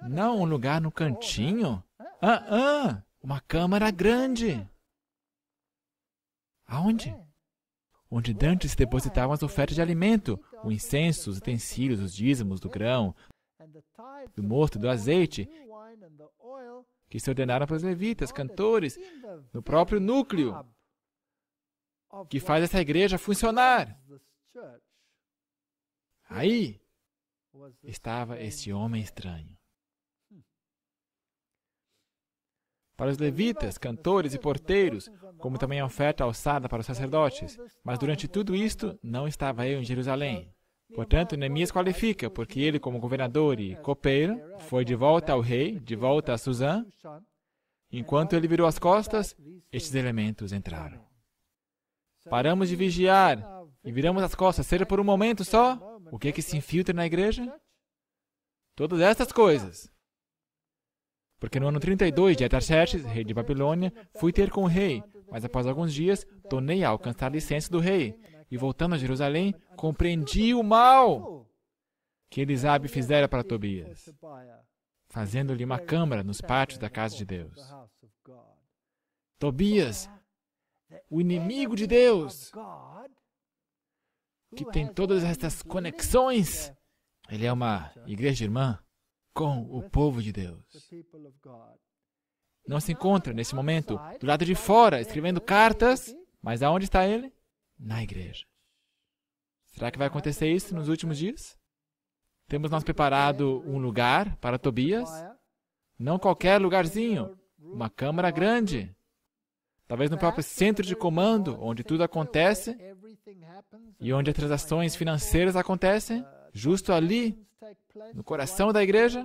Não um lugar no cantinho. Ah, ah, uma câmara grande. Aonde? onde dantes depositavam as ofertas de alimento, o incenso, os utensílios, os dízimos do grão, do morto, do azeite, que se ordenaram para os levitas, cantores, no próprio núcleo que faz essa igreja funcionar. Aí estava esse homem estranho. para os levitas, cantores e porteiros, como também a oferta alçada para os sacerdotes. Mas durante tudo isto, não estava eu em Jerusalém. Portanto, Neemias qualifica, porque ele, como governador e copeiro, foi de volta ao rei, de volta a Suzã. Enquanto ele virou as costas, estes elementos entraram. Paramos de vigiar e viramos as costas, seja por um momento só. O que é que se infiltra na igreja? Todas estas coisas. Porque no ano 32 de Artaxerxes, rei de Babilônia, fui ter com o rei, mas após alguns dias, tornei a alcançar a licença do rei. E voltando a Jerusalém, compreendi o mal que Elisabe fizera para Tobias, fazendo-lhe uma câmara nos pátios da casa de Deus. Tobias, o inimigo de Deus, que tem todas estas conexões, ele é uma igreja irmã com o povo de Deus. Não se encontra nesse momento do lado de fora, escrevendo cartas, mas aonde está ele? Na igreja. Será que vai acontecer isso nos últimos dias? Temos nós preparado um lugar para Tobias? Não qualquer lugarzinho, uma câmara grande. Talvez no próprio centro de comando, onde tudo acontece e onde as transações financeiras acontecem justo ali, no coração da igreja?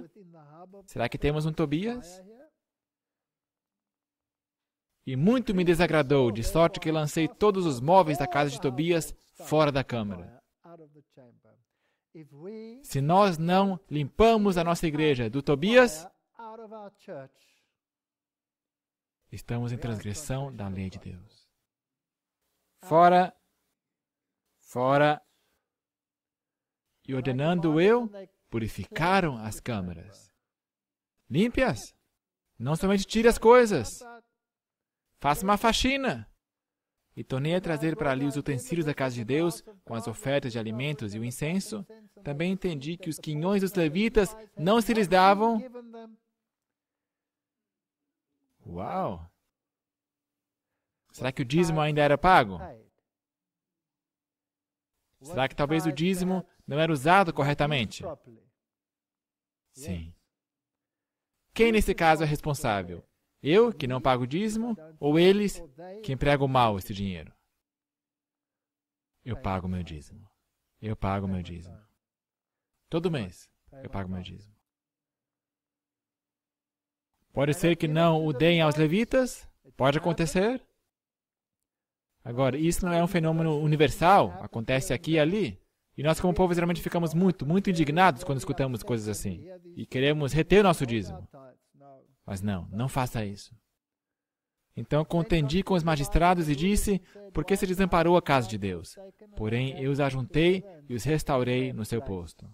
Será que temos um Tobias? E muito me desagradou, de sorte que lancei todos os móveis da casa de Tobias fora da câmara. Se nós não limpamos a nossa igreja do Tobias, estamos em transgressão da lei de Deus. Fora, fora e ordenando eu, purificaram as câmaras. Límpias? Não somente tire as coisas. Faça uma faxina. E tornei a trazer para ali os utensílios da casa de Deus, com as ofertas de alimentos e o incenso. Também entendi que os quinhões dos levitas não se lhes davam. Uau! Será que o dízimo ainda era pago? Será que talvez o dízimo não era usado corretamente? Sim. Quem nesse caso é responsável? Eu, que não pago dízimo, ou eles, que empregam mal esse dinheiro? Eu pago meu dízimo. Eu pago meu dízimo. Todo mês eu pago meu dízimo. Pode ser que não o deem aos levitas, pode acontecer. Agora, isso não é um fenômeno universal, acontece aqui e ali. E nós, como povo, geralmente ficamos muito, muito indignados quando escutamos coisas assim. E queremos reter o nosso dízimo. Mas não, não faça isso. Então contendi com os magistrados e disse: Por que se desamparou a casa de Deus? Porém, eu os ajuntei e os restaurei no seu posto.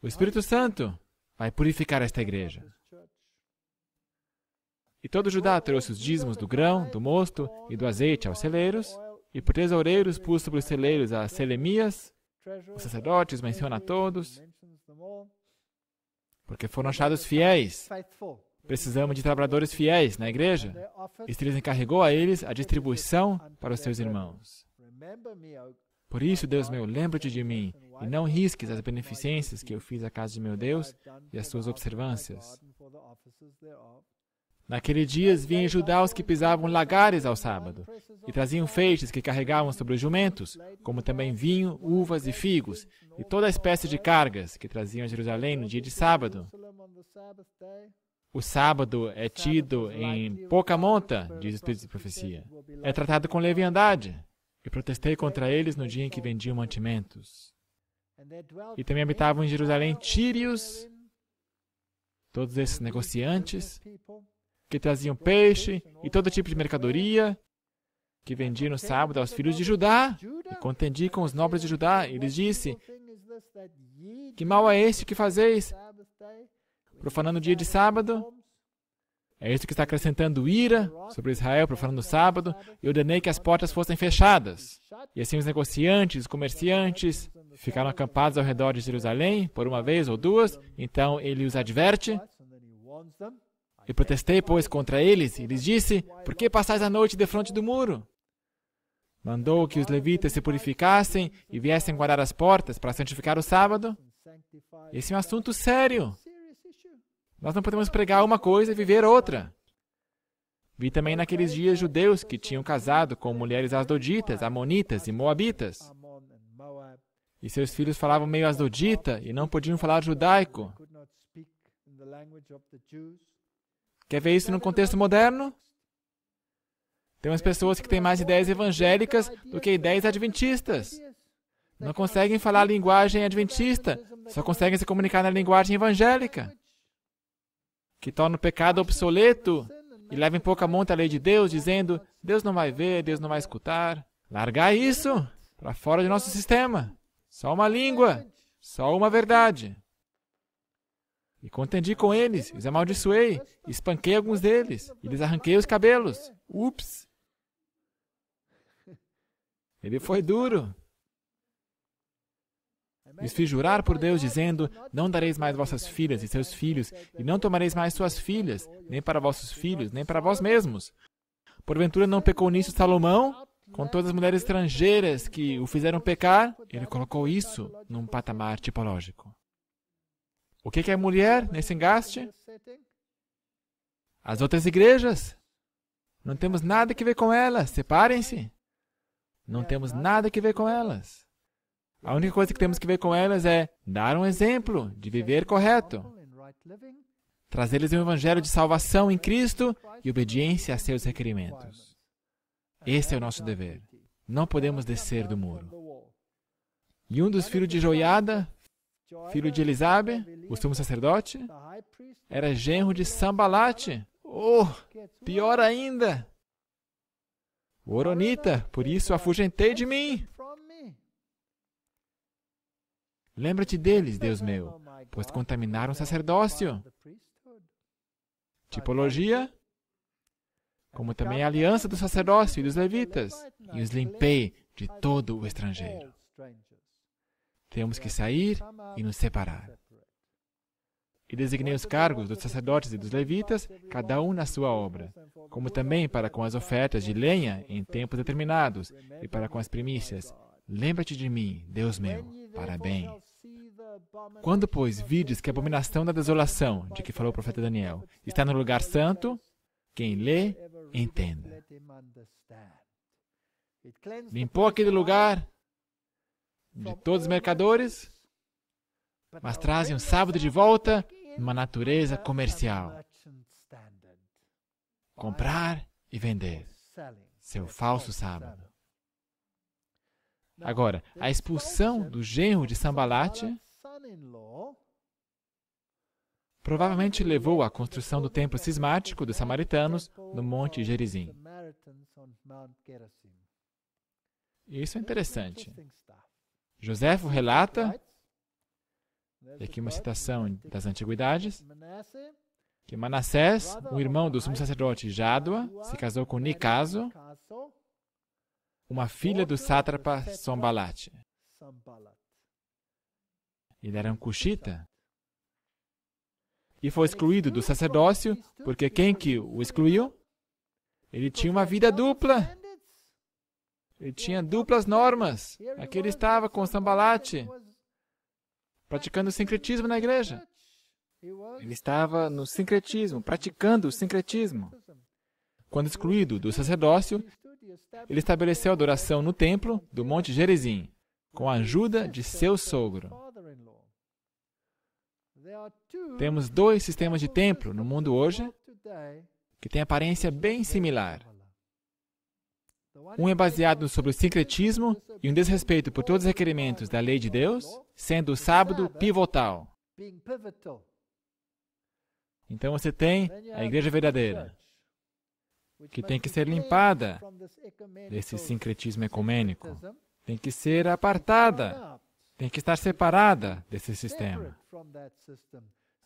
O Espírito Santo vai purificar esta igreja. E todo Judá trouxe os dízimos do grão, do mosto e do azeite aos celeiros, e por tesoureiros pus sobre os celeiros a Selemias, os sacerdotes menciona a todos, porque foram achados fiéis. Precisamos de trabalhadores fiéis na igreja. Estrela encarregou a eles a distribuição para os seus irmãos. Por isso, Deus meu, lembra-te de mim e não risques as beneficências que eu fiz à casa de meu Deus e as suas observâncias. Naquele dia vinham judeus que pisavam lagares ao sábado e traziam feixes que carregavam sobre os jumentos, como também vinho, uvas e figos, e toda espécie de cargas que traziam a Jerusalém no dia de sábado. O sábado é tido em pouca monta, diz o Espírito de Profecia. É tratado com leviandade. E protestei contra eles no dia em que vendiam mantimentos. E também habitavam em Jerusalém tírios, todos esses negociantes, que traziam peixe e todo tipo de mercadoria que vendia no sábado aos filhos de Judá. E contendi com os nobres de Judá e lhes disse: Que mal é este que fazeis, profanando o dia de sábado? É isto que está acrescentando ira sobre Israel, profanando o sábado, e ordenei que as portas fossem fechadas. E assim os negociantes, os comerciantes, ficaram acampados ao redor de Jerusalém por uma vez ou duas. Então ele os adverte e protestei, pois, contra eles, e lhes disse: Por que passais a noite defronte do muro? Mandou que os levitas se purificassem e viessem guardar as portas para santificar o sábado? Esse é um assunto sério. Nós não podemos pregar uma coisa e viver outra. Vi também naqueles dias judeus que tinham casado com mulheres asdoditas, amonitas e moabitas. E seus filhos falavam meio asdodita e não podiam falar judaico. Quer ver isso no contexto moderno? Tem umas pessoas que têm mais ideias evangélicas do que ideias adventistas. Não conseguem falar a linguagem adventista, só conseguem se comunicar na linguagem evangélica, que torna o pecado obsoleto e leva em pouca monta a lei de Deus, dizendo: Deus não vai ver, Deus não vai escutar. Largar isso para fora de nosso sistema. Só uma língua, só uma verdade. E contendi com eles, os amaldiçoei, espanquei alguns deles, e lhes arranquei os cabelos. Ups! Ele foi duro. Lhes fiz jurar por Deus, dizendo: Não dareis mais vossas filhas e seus filhos, e não tomareis mais suas filhas, nem para vossos filhos, nem para vós mesmos. Porventura não pecou nisso Salomão? Com todas as mulheres estrangeiras que o fizeram pecar, ele colocou isso num patamar tipológico. O que é mulher nesse engaste? As outras igrejas? Não temos nada que ver com elas, separem-se. Não temos nada que ver com elas. A única coisa que temos que ver com elas é dar um exemplo de viver correto, trazer-lhes um evangelho de salvação em Cristo e obediência a seus requerimentos. Esse é o nosso dever. Não podemos descer do muro. E um dos filhos de Joiada filho de Elisabe, o sumo sacerdote, era genro de Sambalate. Oh, pior ainda! Oronita, por isso afugentei de mim. Lembra-te deles, Deus meu, pois contaminaram o sacerdócio. Tipologia, como também a aliança do sacerdócio e dos levitas, e os limpei de todo o estrangeiro. Temos que sair e nos separar. E designei os cargos dos sacerdotes e dos levitas, cada um na sua obra, como também para com as ofertas de lenha em tempos determinados e para com as primícias. Lembra-te de mim, Deus meu, parabéns Quando, pois, vides que a abominação da desolação, de que falou o profeta Daniel, está no lugar santo, quem lê, entenda. Limpou aquele lugar, de todos os mercadores, mas trazem o sábado de volta numa natureza comercial. Comprar e vender seu falso sábado. Agora, a expulsão do genro de Sambalat provavelmente levou à construção do templo cismático dos samaritanos no Monte Gerizim. Isso é interessante. Joséfo relata, e aqui uma citação das antiguidades, que Manassés, um irmão do sumo sacerdote Jádua, se casou com Nicaso, uma filha do sátrapa Sombalat. Ele era um cuxita e foi excluído do sacerdócio, porque quem que o excluiu? Ele tinha uma vida dupla. Ele tinha duplas normas. Aqui ele estava com o Sambalate, praticando o sincretismo na igreja. Ele estava no sincretismo, praticando o sincretismo. Quando excluído do sacerdócio, ele estabeleceu a adoração no templo do Monte Gerizim, com a ajuda de seu sogro. Temos dois sistemas de templo no mundo hoje que têm aparência bem similar. Um é baseado sobre o sincretismo e um desrespeito por todos os requerimentos da lei de Deus, sendo o sábado pivotal. Então você tem a igreja verdadeira, que tem que ser limpada desse sincretismo ecumênico, tem que ser apartada, tem que estar separada desse sistema.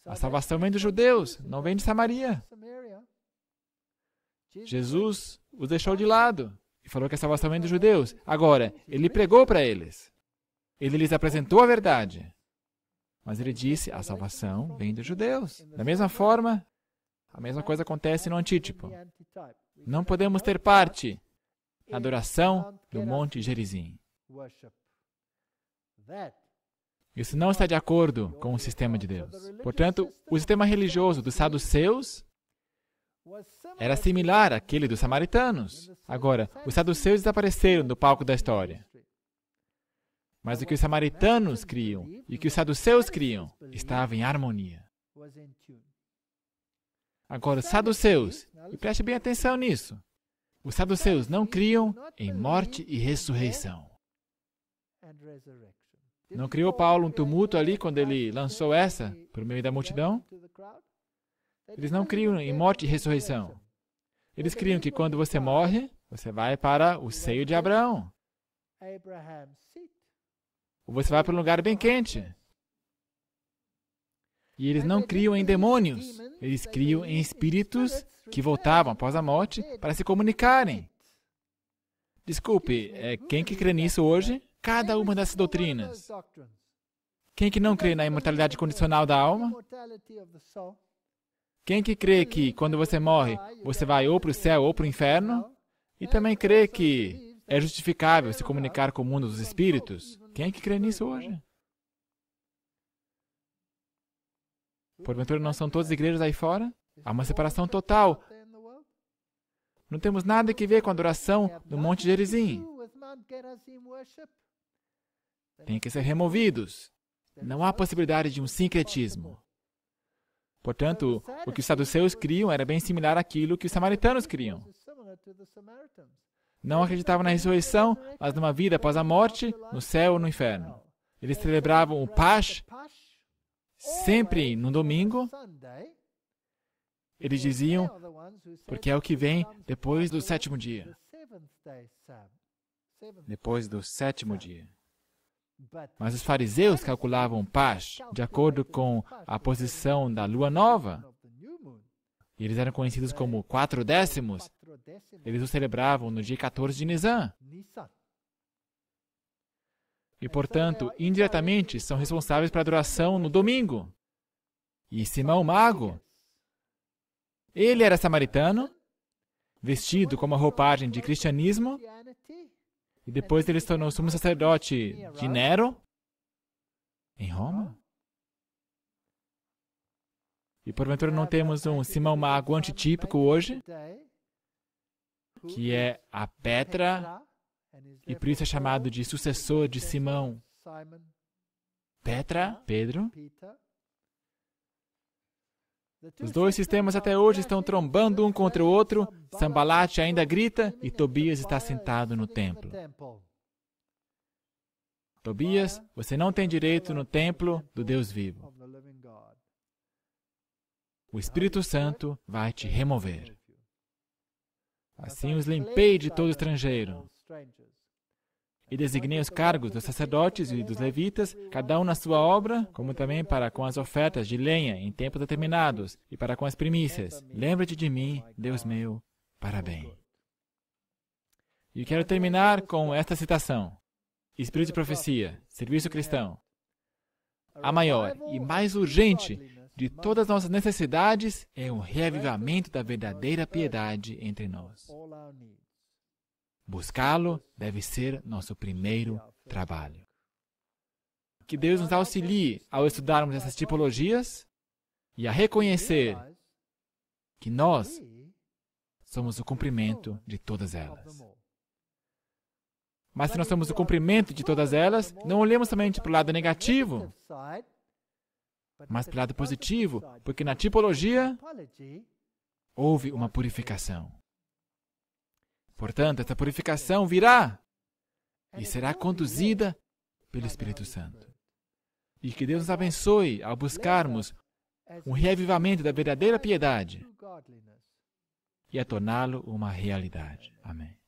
A salvação vem dos judeus, não vem de Samaria. Jesus os deixou de lado e falou que a é salvação vem dos judeus. Agora, ele pregou para eles. Ele lhes apresentou a verdade. Mas ele disse: a salvação vem dos judeus. Da mesma forma, a mesma coisa acontece no antítipo. Não podemos ter parte na adoração do Monte Gerizim. Isso não está de acordo com o sistema de Deus. Portanto, o sistema religioso dos saduceus era similar àquele dos samaritanos. Agora, os saduceus desapareceram do palco da história. Mas o que os samaritanos criam e o que os saduceus criam estava em harmonia. Agora, os saduceus, e preste bem atenção nisso, os saduceus não criam em morte e ressurreição. Não criou Paulo um tumulto ali quando ele lançou essa por meio da multidão? Eles não criam em morte e ressurreição. Eles criam que quando você morre, você vai para o seio de Abraão. Ou você vai para um lugar bem quente. E eles não criam em demônios, eles criam em espíritos que voltavam após a morte para se comunicarem. Desculpe, é quem que crê nisso hoje? Cada uma dessas doutrinas. Quem que não crê na imortalidade condicional da alma? Quem que crê que quando você morre, você vai ou para o céu ou para o inferno? E também crê que é justificável se comunicar com o mundo dos espíritos? Quem que crê nisso hoje? Porventura não são todas igrejas aí fora? Há uma separação total. Não temos nada que ver com a adoração do Monte Gerizim. Tem que ser removidos. Não há possibilidade de um sincretismo. Portanto, o que os saduceus criam era bem similar àquilo que os samaritanos criam. Não acreditavam na ressurreição, mas numa vida após a morte, no céu ou no inferno. Eles celebravam o Pash sempre no domingo. Eles diziam, porque é o que vem depois do sétimo dia. Depois do sétimo dia. Mas os fariseus calculavam paz de acordo com a posição da lua nova. E eles eram conhecidos como quatro décimos. Eles o celebravam no dia 14 de Nisan. E, portanto, indiretamente são responsáveis para a adoração no domingo. E Simão Mago, ele era samaritano, vestido com uma roupagem de cristianismo, e depois ele se tornou sumo sacerdote de Nero, em Roma. E porventura não temos um Simão Mago antitípico hoje, que é a Petra, e por isso é chamado de sucessor de Simão. Petra, Pedro, os dois sistemas até hoje estão trombando um contra o outro. Sambalat ainda grita e Tobias está sentado no templo. Tobias, você não tem direito no templo do Deus vivo. O Espírito Santo vai te remover. Assim os limpei de todo estrangeiro. E designei os cargos dos sacerdotes e dos levitas, cada um na sua obra, como também para com as ofertas de lenha em tempos determinados e para com as primícias. Lembra-te de mim, Deus meu, Parabéns. E quero terminar com esta citação: Espírito de profecia, serviço cristão. A maior e mais urgente de todas as nossas necessidades é um reavivamento da verdadeira piedade entre nós. Buscá-lo deve ser nosso primeiro trabalho. Que Deus nos auxilie ao estudarmos essas tipologias e a reconhecer que nós somos o cumprimento de todas elas. Mas se nós somos o cumprimento de todas elas, não olhemos somente para o lado negativo, mas para o lado positivo, porque na tipologia houve uma purificação. Portanto, essa purificação virá e é será conduzida pelo Espírito Santo. E que Deus nos abençoe ao buscarmos um reavivamento da verdadeira piedade e a torná-lo uma realidade. Amém.